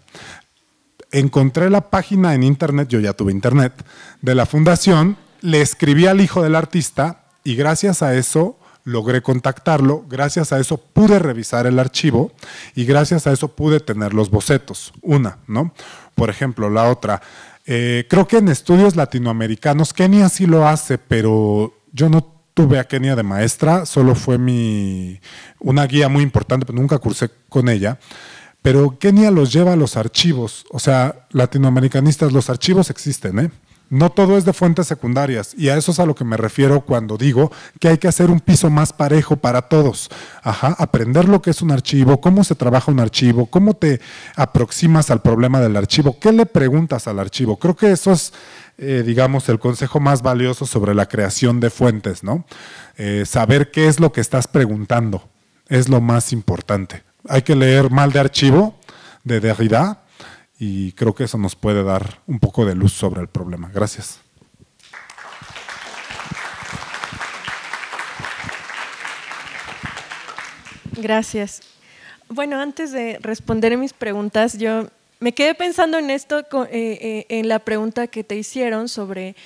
Speaker 4: Encontré la página en internet, yo ya tuve internet, de la fundación, le escribí al hijo del artista y gracias a eso logré contactarlo, gracias a eso pude revisar el archivo y gracias a eso pude tener los bocetos. Una, ¿no? Por ejemplo, la otra. Eh, creo que en estudios latinoamericanos, Kenia sí lo hace, pero yo no tuve a Kenia de maestra, solo fue mi, una guía muy importante, pero pues nunca cursé con ella. Pero Kenia los lleva a los archivos, o sea, latinoamericanistas, los archivos existen, ¿eh? No todo es de fuentes secundarias y a eso es a lo que me refiero cuando digo que hay que hacer un piso más parejo para todos. aprender lo que es un archivo, cómo se trabaja un archivo, cómo te aproximas al problema del archivo, qué le preguntas al archivo. Creo que eso es, eh, digamos, el consejo más valioso sobre la creación de fuentes, ¿no? Eh, saber qué es lo que estás preguntando es lo más importante. Hay que leer Mal de Archivo de Derrida y creo que eso nos puede dar un poco de luz sobre el problema. Gracias.
Speaker 2: Gracias. Bueno, antes de responder mis preguntas, yo me quedé pensando en esto, eh, eh, en la pregunta que te hicieron sobre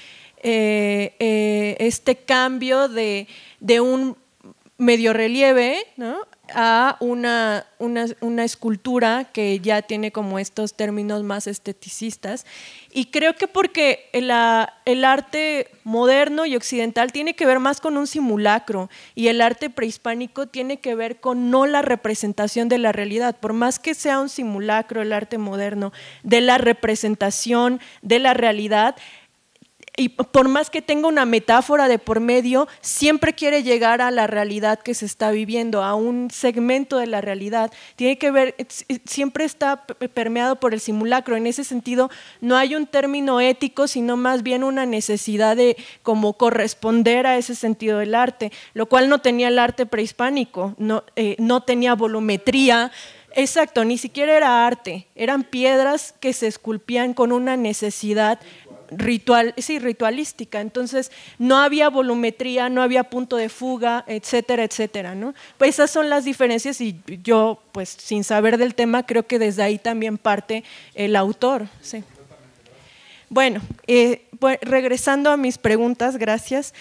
Speaker 2: eh, este cambio de, de un medio relieve ¿no? a una, escultura que ya tiene como estos términos más esteticistas. Y creo que porque el, el arte moderno y occidental tiene que ver más con un simulacro y el arte prehispánico tiene que ver con no la representación de la realidad, por más que sea un simulacro el arte moderno de la representación de la realidad, y por más que tenga una metáfora de por medio, siempre quiere llegar a la realidad que se está viviendo, a un segmento de la realidad. Tiene que ver, siempre está permeado por el simulacro. En ese sentido, no hay un término ético, sino más bien una necesidad de como corresponder a ese sentido del arte, lo cual no tenía el arte prehispánico, no, eh, no tenía volumetría. Exacto, ni siquiera era arte, eran piedras que se esculpían con una necesidad ritual, sí, ritualística. Entonces, no había volumetría, no había punto de fuga, etcétera, etcétera. ¿no? Pues esas son las diferencias y yo, pues sin saber del tema, creo que desde ahí también parte el autor. Sí. Bueno, eh, pues, regresando a mis preguntas, gracias.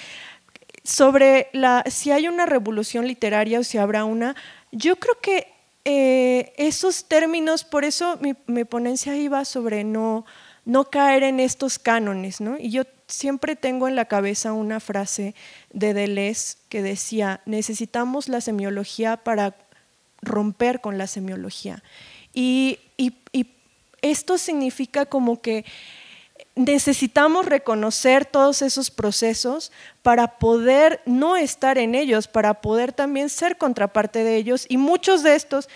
Speaker 2: Sobre la, si hay una revolución literaria o si habrá una, yo creo que eh, esos términos, por eso mi ponencia iba sobre no no caer en estos cánones, ¿no? Y yo siempre tengo en la cabeza una frase de Deleuze que decía, necesitamos la semiología para romper con la semiología. y esto significa como que necesitamos reconocer todos esos procesos para poder no estar en ellos, para poder también ser contraparte de ellos. Y muchos de estos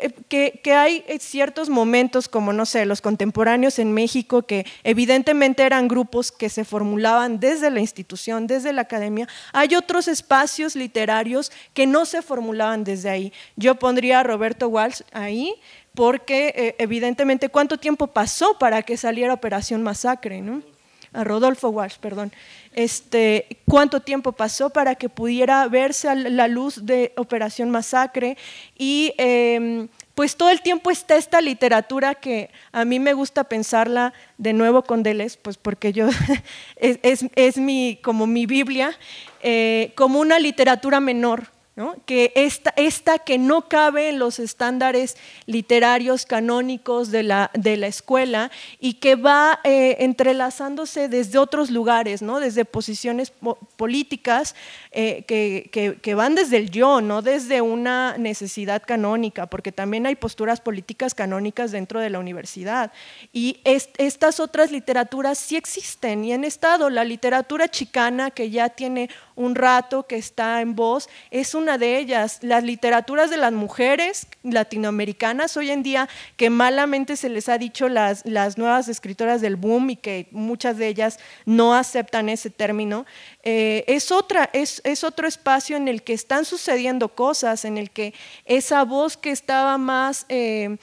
Speaker 2: eh, que, hay eh, ciertos momentos, como no sé, los contemporáneos en México, que evidentemente eran grupos que se formulaban desde la institución, desde la academia, hay otros espacios literarios que no se formulaban desde ahí. Yo pondría a Roberto Walsh ahí, porque eh, evidentemente cuánto tiempo pasó para que saliera Operación Masacre, ¿no? a Rodolfo Walsh, perdón, este, cuánto tiempo pasó para que pudiera verse a la luz de Operación Masacre y em, pues todo el tiempo está esta literatura que a mí me gusta pensarla de nuevo con Deles, pues porque yo es, mi, como mi Biblia, eh, como una literatura menor, que esta, esta, que no cabe en los estándares literarios canónicos de la, de la escuela y que va eh, entrelazándose desde otros lugares, ¿no? desde posiciones políticas eh, que, que, van desde el yo, no desde una necesidad canónica, porque también hay posturas políticas canónicas dentro de la universidad. Y estas otras literaturas sí existen y han estado. La literatura chicana, que ya tiene un rato, que está en voz, es una de ellas. Las literaturas de las mujeres latinoamericanas hoy en día, que malamente se les ha dicho las, las nuevas escritoras del boom y que muchas de ellas no aceptan ese término, eh, es, otra, es, otro espacio en el que están sucediendo cosas, en el que esa voz que estaba más... Eh,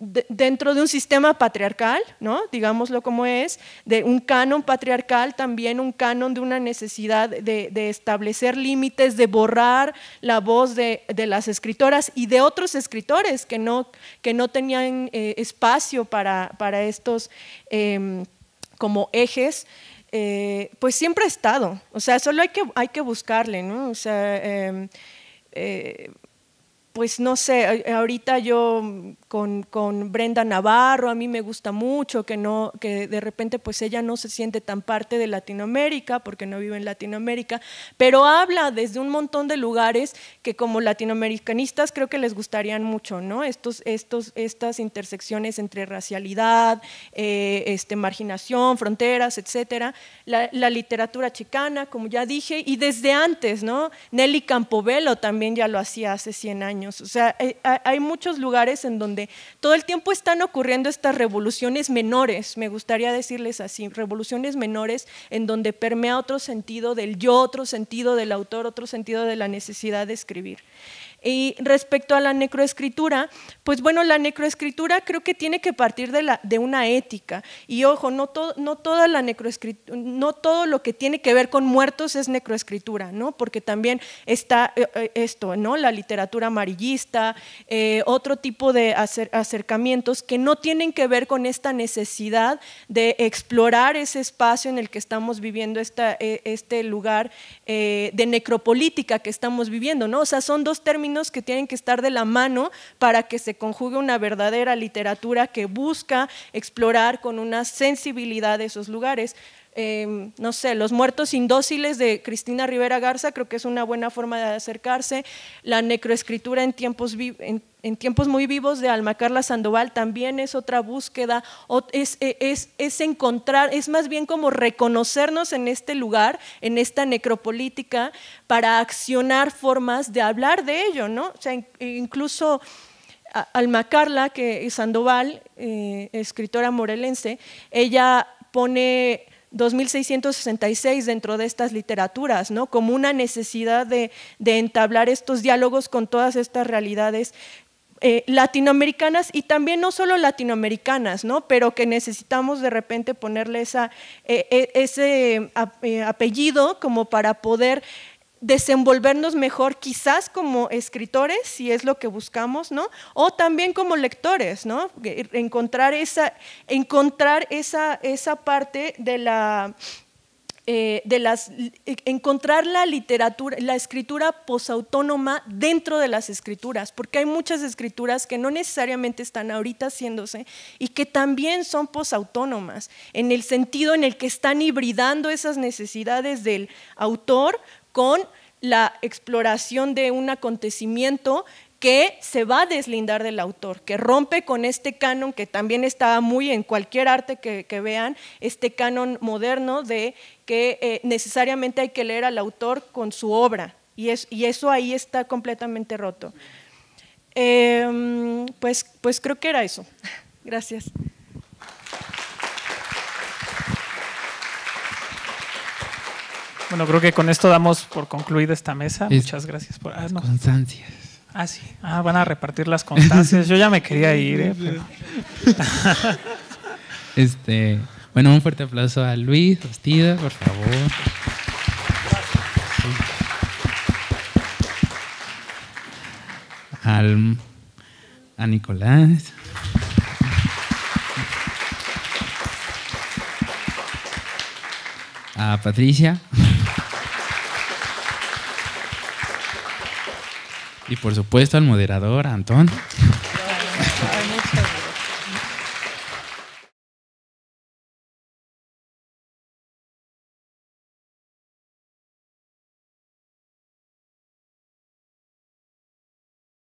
Speaker 2: dentro de un sistema patriarcal, ¿no? digámoslo como es, de un canon patriarcal, también un canon de una necesidad de, establecer límites, de borrar la voz de, las escritoras y de otros escritores que no, que no tenían eh, espacio para, para estos em, como ejes. Eh, pues siempre ha estado, o sea, solo hay que, hay que buscarle, ¿no? O em, eh, pues no sé, ahorita yo con, Brenda Navarro, a mí me gusta mucho que, no, que de repente pues ella no se siente tan parte de Latinoamérica porque no vive en Latinoamérica, pero habla desde un montón de lugares que como latinoamericanistas creo que les gustarían mucho, ¿no? Estos, estos, estas intersecciones entre racialidad, eh, este, marginación, fronteras, etcétera, la, literatura chicana, como ya dije, y desde antes, ¿no? Nelly Campobello también ya lo hacía hace 100 años o sea, hay, muchos lugares en donde todo el tiempo están ocurriendo estas revoluciones menores, me gustaría decirles así, revoluciones menores en donde permea otro sentido del yo, otro sentido del autor, otro sentido de la necesidad de escribir. Y respecto a la necroescritura, pues bueno, la necroescritura creo que tiene que partir de, una ética. Y ojo, no, no toda la no todo lo que tiene que ver con muertos es necroescritura, ¿no? Porque también está eh, eh, esto, ¿no? La literatura amarillista, eh, otro tipo de acercamientos que no tienen que ver con esta necesidad de explorar ese espacio en el que estamos viviendo, esta, este lugar de necropolítica que estamos viviendo, ¿no? O sea, son dos términos que tienen que estar de la mano para que se conjugue una verdadera literatura que busca explorar con una sensibilidad esos lugares. Em, no sé, Los Muertos Indóciles de Cristina Rivera Garza, creo que es una buena forma de acercarse, la necroescritura en tiempos, en, tiempos muy vivos de Alma Carla Sandoval también es otra búsqueda, e, es, es, encontrar, es más bien como reconocernos en este lugar, en esta necropolítica, para accionar formas de hablar de ello, ¿no? O sea, incluso... Alma Carla, que es Sandoval, eh, escritora morelense, ella pone 2666 dentro de estas literaturas, ¿no? como una necesidad de, entablar estos diálogos con todas estas realidades eh, latinoamericanas y también no solo latinoamericanas, ¿no? pero que necesitamos de repente ponerle eh, eh, ese apellido como para poder desenvolvernos mejor quizás como escritores, si es lo que buscamos, ¿no? O también como lectores, ¿no? Encontrar esa, encontrar esa, esa parte de la... Eh, de las, e, encontrar la literatura, la escritura posautónoma dentro de las escrituras, porque hay muchas escrituras que no necesariamente están ahorita haciéndose y que también son posautónomas, en el sentido en el que están hibridando esas necesidades del autor con la exploración de un acontecimiento que se va a deslindar del autor, que rompe con este canon que también está muy en cualquier arte que, vean, este canon moderno de que eh, necesariamente hay que leer al autor con su obra, y, eso ahí está completamente roto. Em, pues, pues creo que era eso. Gracias.
Speaker 1: Bueno, creo que con esto damos por concluida esta mesa. Muchas gracias por. Ah, constancias. Ah, sí. Ah, van a repartir las constancias. Yo ya me quería ir, ¿eh?
Speaker 8: este, bueno, un fuerte aplauso a Luis Bastida, por favor. a Nicolás.
Speaker 5: A Patricia.
Speaker 8: y por supuesto al moderador, Antón.